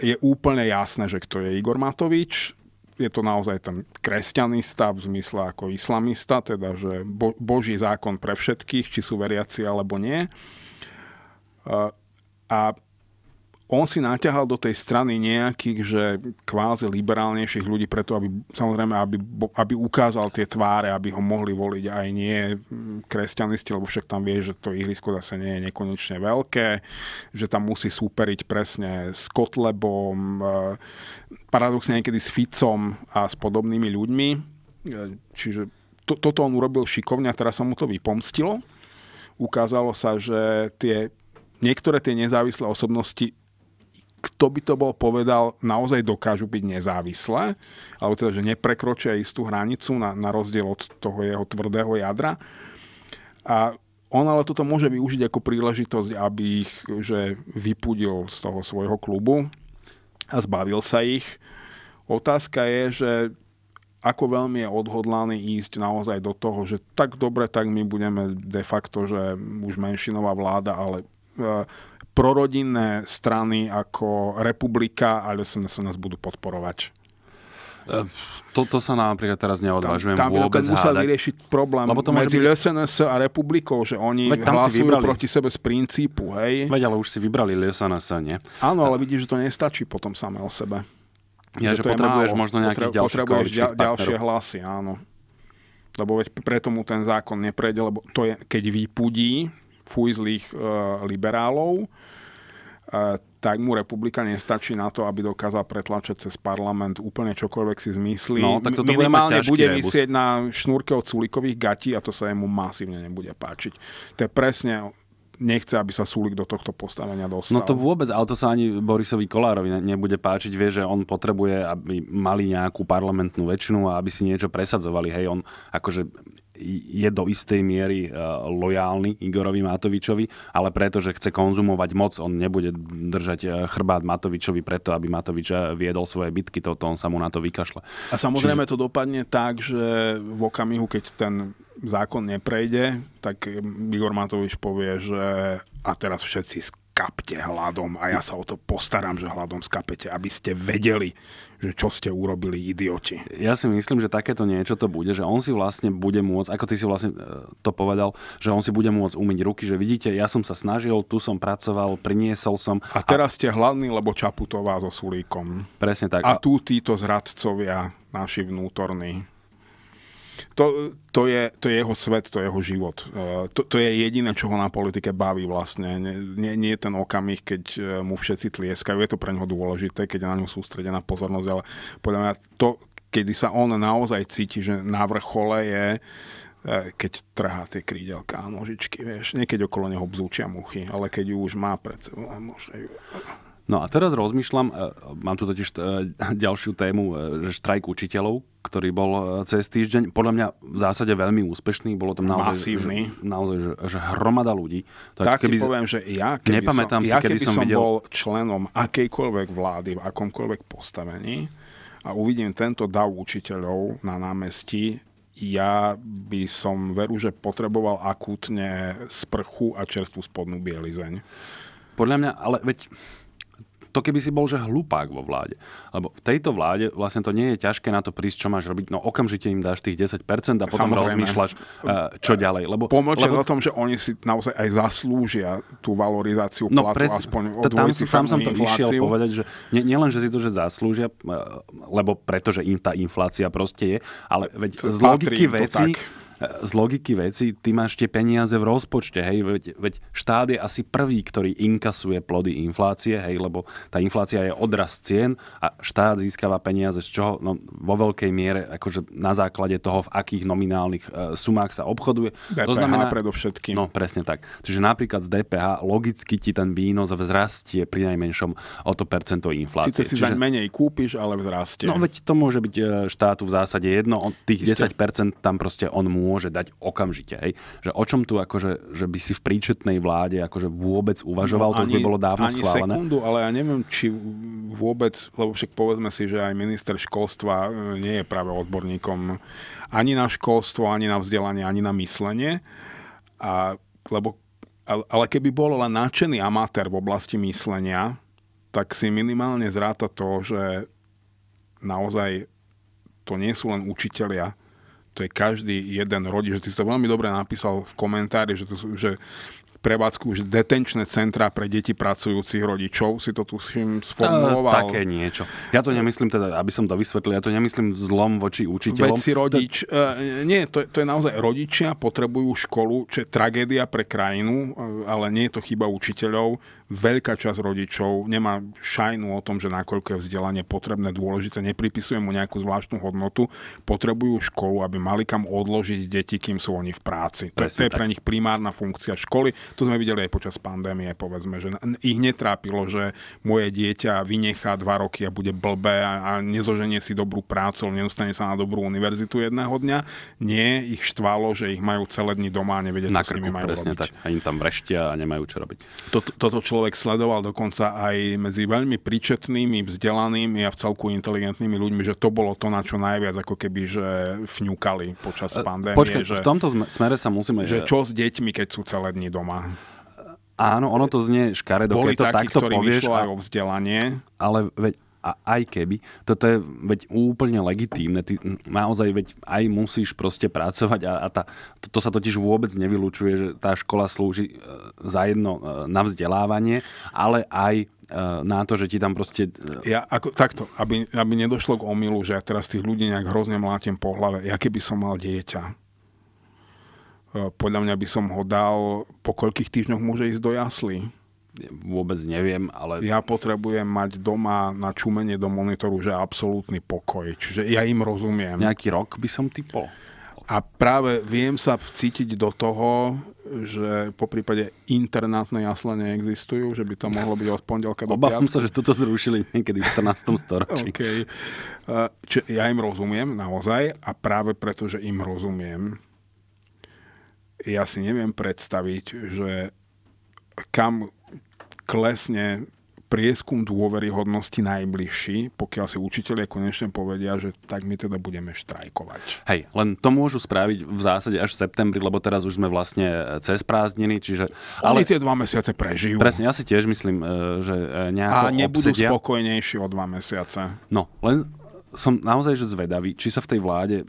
je úplne jasné, že kto je Igor Matovič je to naozaj ten kresťanista v zmysle ako islamista, teda že bo, Boží zákon pre všetkých, či sú veriaci alebo nie. A on si naťahal do tej strany nejakých, že kvázi liberálnejších ľudí preto, aby samozrejme, aby, aby ukázal tie tváre, aby ho mohli voliť aj nie kresťanisti, lebo však tam vie, že to ihrisko zase nie je nekonečne veľké, že tam musí súperiť presne s Kotlebom, e, paradoxne niekedy s Ficom a s podobnými ľuďmi. E, čiže to, toto on urobil šikovne a teraz sa mu to vypomstilo. Ukázalo sa, že tie niektoré tie nezávislé osobnosti kto by to bol povedal, naozaj dokážu byť nezávislé, alebo teda, že neprekročia istú hranicu na, na rozdiel od toho jeho tvrdého jadra. A on ale toto môže využiť ako príležitosť, aby ich že vypudil z toho svojho klubu a zbavil sa ich. Otázka je, že ako veľmi je odhodlaný ísť naozaj do toho, že tak dobre, tak my budeme de facto, že už menšinová vláda, ale e, prorodinné strany ako Republika a SNS nás budú podporovať. E, toto sa napríklad teraz neodvážujem tam, tam vôbec tam musel vyriešiť problém Lebo to medzi byť... SNS a republikou, že oni Veď tam hlasujú vybrali... proti sebe z princípu, hej? Veď ale už si vybrali SNS, nie? Áno, ale vidíš, že to nestačí potom samé o sebe. Ja, že, že potrebuješ možno nejakých Potre- ďalších Potrebuješ ďal, ďalšie hlasy, áno. Lebo veď preto mu ten zákon neprejde, lebo to je, keď vypudí fuj zlých e, liberálov, E, tak mu republika nestačí na to, aby dokázal pretlačať cez parlament úplne čokoľvek si zmyslí. No, tak toto Minimálne bude, ťažký, bude vysieť na šnúrke od Sulikových gatí a to sa jemu masívne nebude páčiť. To je presne nechce, aby sa Sulik do tohto postavenia dostal. No to vôbec, ale to sa ani Borisovi Kolárovi nebude páčiť. Vie, že on potrebuje, aby mali nejakú parlamentnú väčšinu a aby si niečo presadzovali. Hej, on akože je do istej miery e, lojálny Igorovi Matovičovi, ale preto, že chce konzumovať moc, on nebude držať e, chrbát Matovičovi preto, aby Matovič e, viedol svoje bitky, toto on sa mu na to vykašle. A samozrejme Čiže... to dopadne tak, že v okamihu, keď ten zákon neprejde, tak Igor Matovič povie, že a teraz všetci skapte hladom a ja sa o to postaram, že hladom skapete, aby ste vedeli, že čo ste urobili idioti. Ja si myslím, že takéto niečo to bude, že on si vlastne bude môcť, ako ty si vlastne e, to povedal, že on si bude môcť umyť ruky, že vidíte, ja som sa snažil, tu som pracoval, priniesol som. A teraz a... ste hladní, lebo Čaputová so Sulíkom. Presne tak. A tu títo zradcovia naši vnútorní to, to, je, to je jeho svet, to je jeho život. E, to, to je jediné, čo ho na politike baví vlastne. Nie, nie, nie je ten okamih, keď e, mu všetci tlieskajú, je to pre neho dôležité, keď je na ňu sústredená pozornosť, ale podľa mňa to, kedy sa on naozaj cíti, že na vrchole je, e, keď trhá tie krídelka a nožičky, vieš. niekedy okolo neho bzúčia muchy, ale keď ju už má pred sebou a môže ju... No a teraz rozmýšľam, e, mám tu totiž e, ďalšiu tému, e, že štrajk učiteľov, ktorý bol cez týždeň, podľa mňa v zásade veľmi úspešný, bolo tam naozaj, Masívny. Že, naozaj že, že hromada ľudí. To tak keby, ti poviem, že ja keby nepamätám som, si, ja keby keby som, som videl... bol členom akejkoľvek vlády, v akomkoľvek postavení a uvidím tento dav učiteľov na námestí, ja by som veru, že potreboval akútne sprchu a čerstvú spodnú bielizeň. Podľa mňa, ale veď to keby si bol, že hlupák vo vláde. Lebo v tejto vláde vlastne to nie je ťažké na to prísť, čo máš robiť. No okamžite im dáš tých 10% a potom rozmýšľaš, eh, čo ďalej. Lebo, Pomôže lebo... o tom, že oni si naozaj aj zaslúžia tú valorizáciu no, platu, pres... aspoň o tam, si, tam som to vyšiel povedať, že nie, nie len, že si to že zaslúžia, eh, lebo pretože im tá inflácia proste je, ale veď z logiky veci, tak z logiky veci, ty máš tie peniaze v rozpočte, hej, veď, veď štát je asi prvý, ktorý inkasuje plody inflácie, hej, lebo tá inflácia je odraz cien a štát získava peniaze z čoho? No, vo veľkej miere, akože na základe toho, v akých nominálnych e, sumách sa obchoduje. DPH to znamená, predovšetkým. No, presne tak. Čiže napríklad z DPH logicky ti ten výnos vzrastie pri najmenšom o to percento inflácie. Sice si Čiže... menej kúpiš, ale vzrastie. No veď to môže byť e, štátu v zásade jedno, on, tých 10% tam proste on môže môže dať okamžite. Hej? Že o čom tu akože, že by si v príčetnej vláde akože vôbec uvažoval, no, to ani, by bolo dávno ani schválené. sekundu, ale ja neviem, či vôbec, lebo však povedzme si, že aj minister školstva e, nie je práve odborníkom ani na školstvo, ani na vzdelanie, ani na myslenie. A, lebo, ale keby bol len nadšený amatér v oblasti myslenia, tak si minimálne zráta to, že naozaj to nie sú len učitelia, to je každý jeden rodič. Ty si to veľmi dobre napísal v komentári, že, to sú, že prevádzku už detenčné centra pre deti pracujúcich rodičov. Si to tu s tým sformuloval? Také niečo. Ja to nemyslím, teda, aby som to vysvetlil, ja to nemyslím zlom voči učiteľom. Veci rodič... To... E, uh, nie, to, to je naozaj... Rodičia potrebujú školu, čo je tragédia pre krajinu, e, ale nie je to chyba učiteľov veľká časť rodičov nemá šajnu o tom, že nakoľko je vzdelanie potrebné, dôležité, nepripisuje mu nejakú zvláštnu hodnotu, potrebujú školu, aby mali kam odložiť deti, kým sú oni v práci. To, to je pre nich primárna funkcia školy. To sme videli aj počas pandémie, povedzme, že ich netrápilo, že moje dieťa vynechá dva roky a bude blbé a, a nezoženie si dobrú prácu, nedostane sa na dobrú univerzitu jedného dňa. Nie, ich štvalo, že ich majú celé dni doma a nevedia, čo s nimi majú presne robiť. Tak. A im tam vreštia a nemajú čo robiť. Toto, toto človek človek sledoval dokonca aj medzi veľmi príčetnými, vzdelanými a v celku inteligentnými ľuďmi, že to bolo to, na čo najviac ako keby že fňukali počas e, pandémie. Počkaj, že, v tomto smere sa musíme... Že e, čo s deťmi, keď sú celé dni doma? Áno, ono to znie škaredo, keď to takto povieš. Boli aj o vzdelanie. Ale veď a aj keby, toto je veď úplne legitímne, ty naozaj veď aj musíš proste pracovať a, a tá, to, to sa totiž vôbec nevylučuje, že tá škola slúži e, za jedno e, na vzdelávanie, ale aj e, na to, že ti tam proste... Ja ako, takto, aby, aby nedošlo k omilu, že ja teraz tých ľudí nejak hrozne mlátim po hlave. Ja keby som mal dieťa, podľa mňa by som ho dal, po koľkých týždňoch môže ísť do jaslí vôbec neviem, ale... Ja potrebujem mať doma na čumenie do monitoru, že absolútny pokoj. Čiže ja im rozumiem. Nejaký rok by som typol. A práve viem sa vcítiť do toho, že po prípade internátne jasle neexistujú, že by to mohlo byť od pondelka do piatka. sa, že toto zrušili niekedy v 14. storočí. okay. E, Čiže ja im rozumiem naozaj a práve preto, že im rozumiem, ja si neviem predstaviť, že kam klesne prieskum dôveryhodnosti najbližší, pokiaľ si učitelia konečne povedia, že tak my teda budeme štrajkovať. Hej, len to môžu spraviť v zásade až v septembri, lebo teraz už sme vlastne e, cez prázdniny, čiže... Ale tie dva mesiace prežijú. Presne, ja si tiež myslím, e, že e, nejako A nebudú obsedia. spokojnejší o dva mesiace. No, len som naozaj že zvedavý, či sa v tej vláde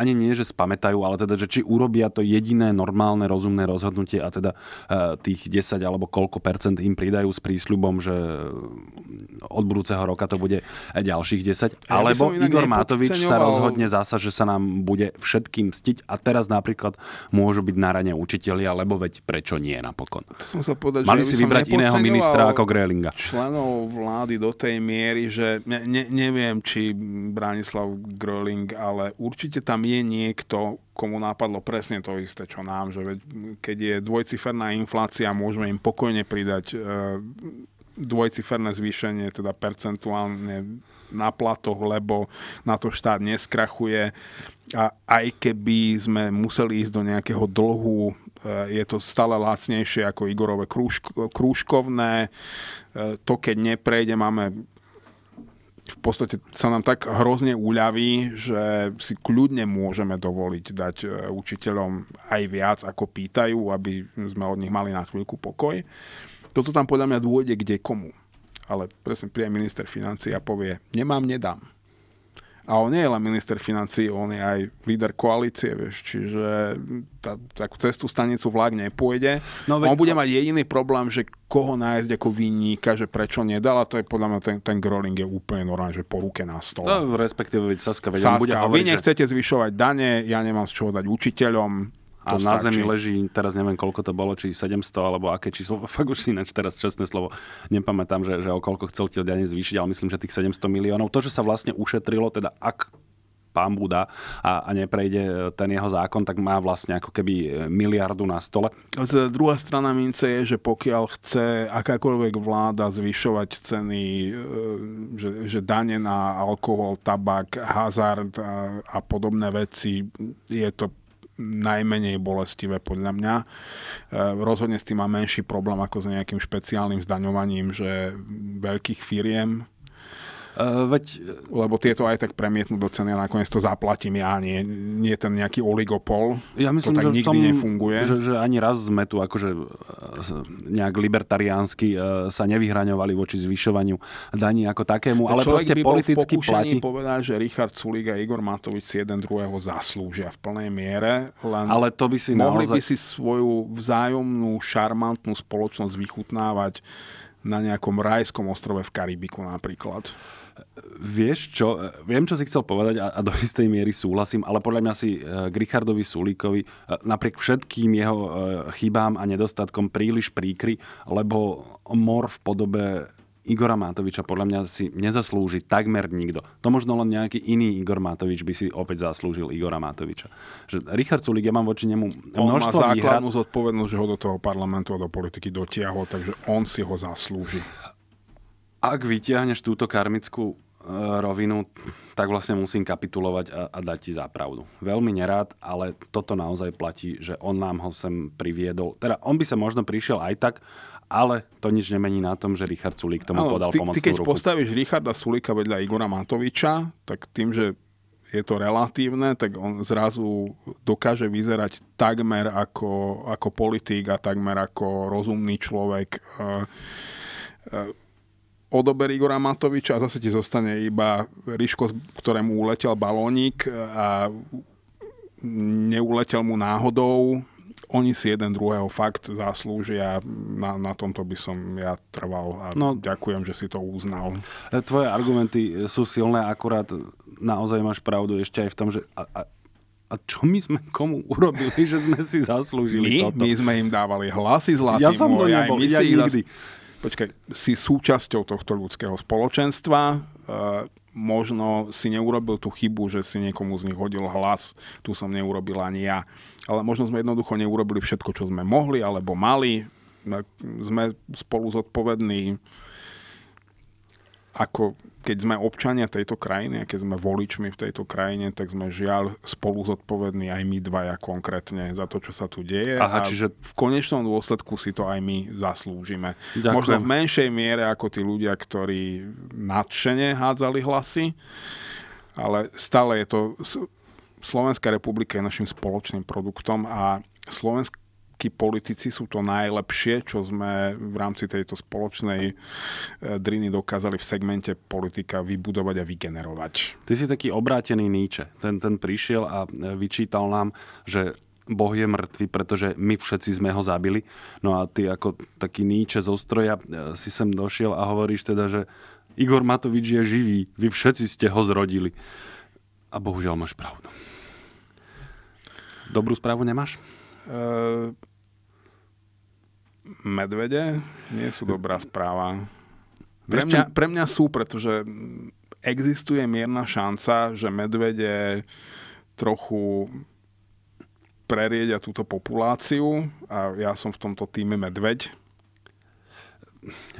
ani nie, že spamätajú, ale teda, že či urobia to jediné normálne, rozumné rozhodnutie a teda e, tých 10 alebo koľko percent im pridajú s prísľubom, že e, od budúceho roka to bude e, ďalších 10. Ja alebo Igor Matovič sa rozhodne zasa, že sa nám bude všetkým mstiť a teraz napríklad môžu byť na rane učiteľi, alebo veď prečo nie napokon. To som sa povedať, Mali že si vybrať iného ministra ako Grelinga. Členov vlády do tej miery, že ne, neviem, či Branislav Gröling, ale určite tam je niekto, komu nápadlo presne to isté, čo nám, že veď, keď je dvojciferná inflácia, môžeme im pokojne pridať e, dvojciferné zvýšenie, teda percentuálne na platoch, lebo na to štát neskrachuje. A aj keby sme museli ísť do nejakého dlhu, e, je to stále lacnejšie ako Igorové krúžkovné. E, to, keď neprejde, máme v podstate sa nám tak hrozne uľaví, že si kľudne môžeme dovoliť dať e, učiteľom aj viac, ako pýtajú, aby sme od nich mali na chvíľku pokoj. Toto tam podľa mňa dôjde kde komu. Ale presne príjem minister financií a povie, nemám, nedám. A on nie je len minister financí, on je aj líder koalície, vieš, čiže tá, takú cestu stanicu vlak nepôjde. No, veď... On bude mať jediný problém, že koho nájsť ako vinníka, že prečo nedal a to je podľa mňa ten, ten Groling je úplne normálne, že po ruke na stole. No, respektíve veď Saska, veď Saska, bude hovoriť, vy nechcete že... zvyšovať dane, ja nemám z čoho dať učiteľom, a na starší. zemi leží, teraz neviem koľko to bolo, či 700 alebo aké číslo, fakt už si ináč teraz čestné slovo nepamätám, že, že o koľko chcel tie dane zvýšiť, ale myslím, že tých 700 miliónov. To, že sa vlastne ušetrilo, teda ak pán Buda a, a neprejde e, ten jeho zákon, tak má vlastne ako keby e, miliardu na stole. Z druhá strana mince je, že pokiaľ chce akákoľvek vláda zvyšovať ceny, e, že, že dane na alkohol, tabak, hazard a, a podobné veci, je to najmenej bolestivé podľa mňa. E, rozhodne s tým mám menší problém ako s nejakým špeciálnym zdaňovaním, že veľkých firiem Uh, veď... E, Lebo tieto aj tak premietnú do ceny a nakoniec to zaplatím ja, nie, nie ten nejaký oligopol. Ja myslím, to tak že nikdy som, nefunguje. Že, že ani raz sme tu akože e, nejak libertariánsky sa nevyhraňovali voči zvyšovaniu daní ako takému, ale proste politicky platí. povedať, že Richard Sulík a Igor Matovič si jeden druhého zaslúžia v plnej miere, len ale to by si mohli naozaj... by si svoju vzájomnú šarmantnú spoločnosť vychutnávať na nejakom rajskom ostrove v Karibiku napríklad vieš čo, viem, čo si chcel povedať a, a do istej miery súhlasím, ale podľa mňa si e, k Richardovi Sulíkovi e, napriek všetkým jeho e, chybám a nedostatkom príliš príkry, lebo mor v podobe Igora Matoviča podľa mňa si nezaslúži takmer nikto. To možno len nejaký iný Igor Matovič by si opäť zaslúžil Igora Matoviča. Že Richard Sulík, ja mám voči nemu množstvo On má základnú výhrad. zodpovednosť, že ho do toho parlamentu a do politiky dotiahol, takže on si ho zaslúži ak vytiahneš túto karmickú e, rovinu, tak vlastne musím kapitulovať a, a dať ti zápravdu. Veľmi nerád, ale toto naozaj platí, že on nám ho sem priviedol. Teda on by sa možno prišiel aj tak, ale to nič nemení na tom, že Richard Sulík tomu ale podal ty, pomocnú ty keď ruku. postavíš Richarda Sulíka vedľa Igora Matoviča, tak tým, že je to relatívne, tak on zrazu dokáže vyzerať takmer ako, ako politik a takmer ako rozumný človek. E, e, odober Igora Matoviča a zase ti zostane iba Ríško, ktorému uletel balónik a neuletel mu náhodou. Oni si jeden druhého fakt zaslúžia. Na, na tomto by som ja trval a no, ďakujem, že si to uznal. Tvoje argumenty sú silné, akurát naozaj máš pravdu ešte aj v tom, že... A, a, a čo my sme komu urobili, že sme si zaslúžili my? toto? My sme im dávali hlasy zlatým. Ja som to nebol, ja si nikdy. Zas počkaj, si súčasťou tohto ľudského spoločenstva, e, možno si neurobil tú chybu, že si niekomu z nich hodil hlas, tu som neurobil ani ja. Ale možno sme jednoducho neurobili všetko, čo sme mohli alebo mali. E, sme spolu zodpovední ako keď sme občania tejto krajiny a keď sme voličmi v tejto krajine, tak sme žiaľ spolu zodpovední aj my dvaja konkrétne za to, čo sa tu deje. Aha, a čiže... v konečnom dôsledku si to aj my zaslúžime. Ďakujem. Možno v menšej miere ako tí ľudia, ktorí nadšene hádzali hlasy, ale stále je to... Slovenská republika je našim spoločným produktom a Slovensk, akí politici sú to najlepšie, čo sme v rámci tejto spoločnej e, driny dokázali v segmente politika vybudovať a vygenerovať. Ty si taký obrátený Níče. Ten, ten prišiel a e, vyčítal nám, že Boh je mŕtvy, pretože my všetci sme ho zabili. No a ty ako taký níče zo stroja e, si sem došiel a hovoríš teda, že Igor Matovič je živý, vy všetci ste ho zrodili. A bohužiaľ máš pravdu. Dobrú správu nemáš? medvede nie sú dobrá správa. Pre mňa, pre mňa sú, pretože existuje mierna šanca, že medvede trochu preriedia túto populáciu a ja som v tomto týme medveď,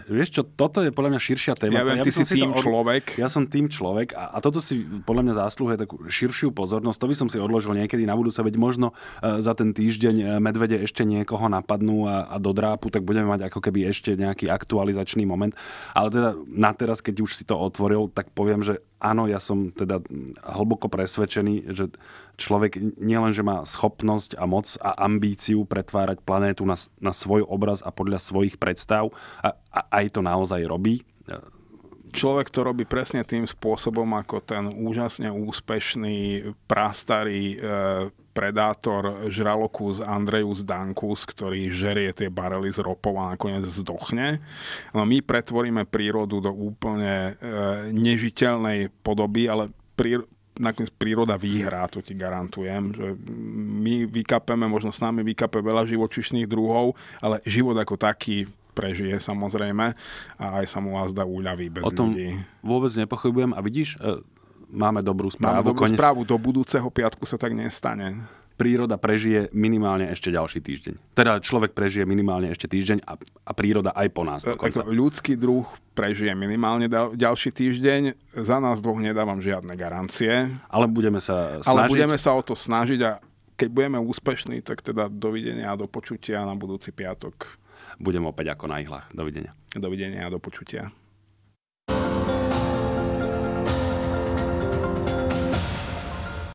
vieš čo, toto je podľa mňa širšia téma. Ja viem, ja ty si tým od... človek. Ja som tým človek a, a toto si podľa mňa zásluhuje takú širšiu pozornosť. To by som si odložil niekedy na budúce, veď možno e, za ten týždeň e, medvede ešte niekoho napadnú a, a dodrápu, tak budeme mať ako keby ešte nejaký aktualizačný moment. Ale teda na teraz, keď už si to otvoril, tak poviem, že áno, ja som teda hlboko presvedčený, že človek nielenže má schopnosť a moc a ambíciu pretvárať planétu na, na svoj obraz a podľa svojich predstav, a, a aj to naozaj robí. Človek to robí presne tým spôsobom, ako ten úžasne úspešný, prastarý e, predátor žralokus Andreus Dankus, ktorý žerie tie barely z ropou a nakoniec zdochne. No my pretvoríme prírodu do úplne e, nežiteľnej podoby, ale prí, nakoniec príroda vyhrá, to ti garantujem. Že my vykapeme, možno s nami vykape veľa živočišných druhov, ale život ako taký prežije samozrejme a aj sa mu vás dá úľavy bez o tom ľudí. vôbec nepochybujem. A vidíš, e máme dobrú správu. Máme dobrú Konec... správu, do budúceho piatku sa tak nestane. Príroda prežije minimálne ešte ďalší týždeň. Teda človek prežije minimálne ešte týždeň a, a príroda aj po nás e, dokonca. ľudský druh prežije minimálne ďalší týždeň. Za nás dvoch nedávam žiadne garancie. Ale budeme sa snažiť. Ale budeme sa o to snažiť a keď budeme úspešní, tak teda dovidenia a do počutia na budúci piatok. Budem opäť ako na ihlách. Dovidenia. Dovidenia a do počutia.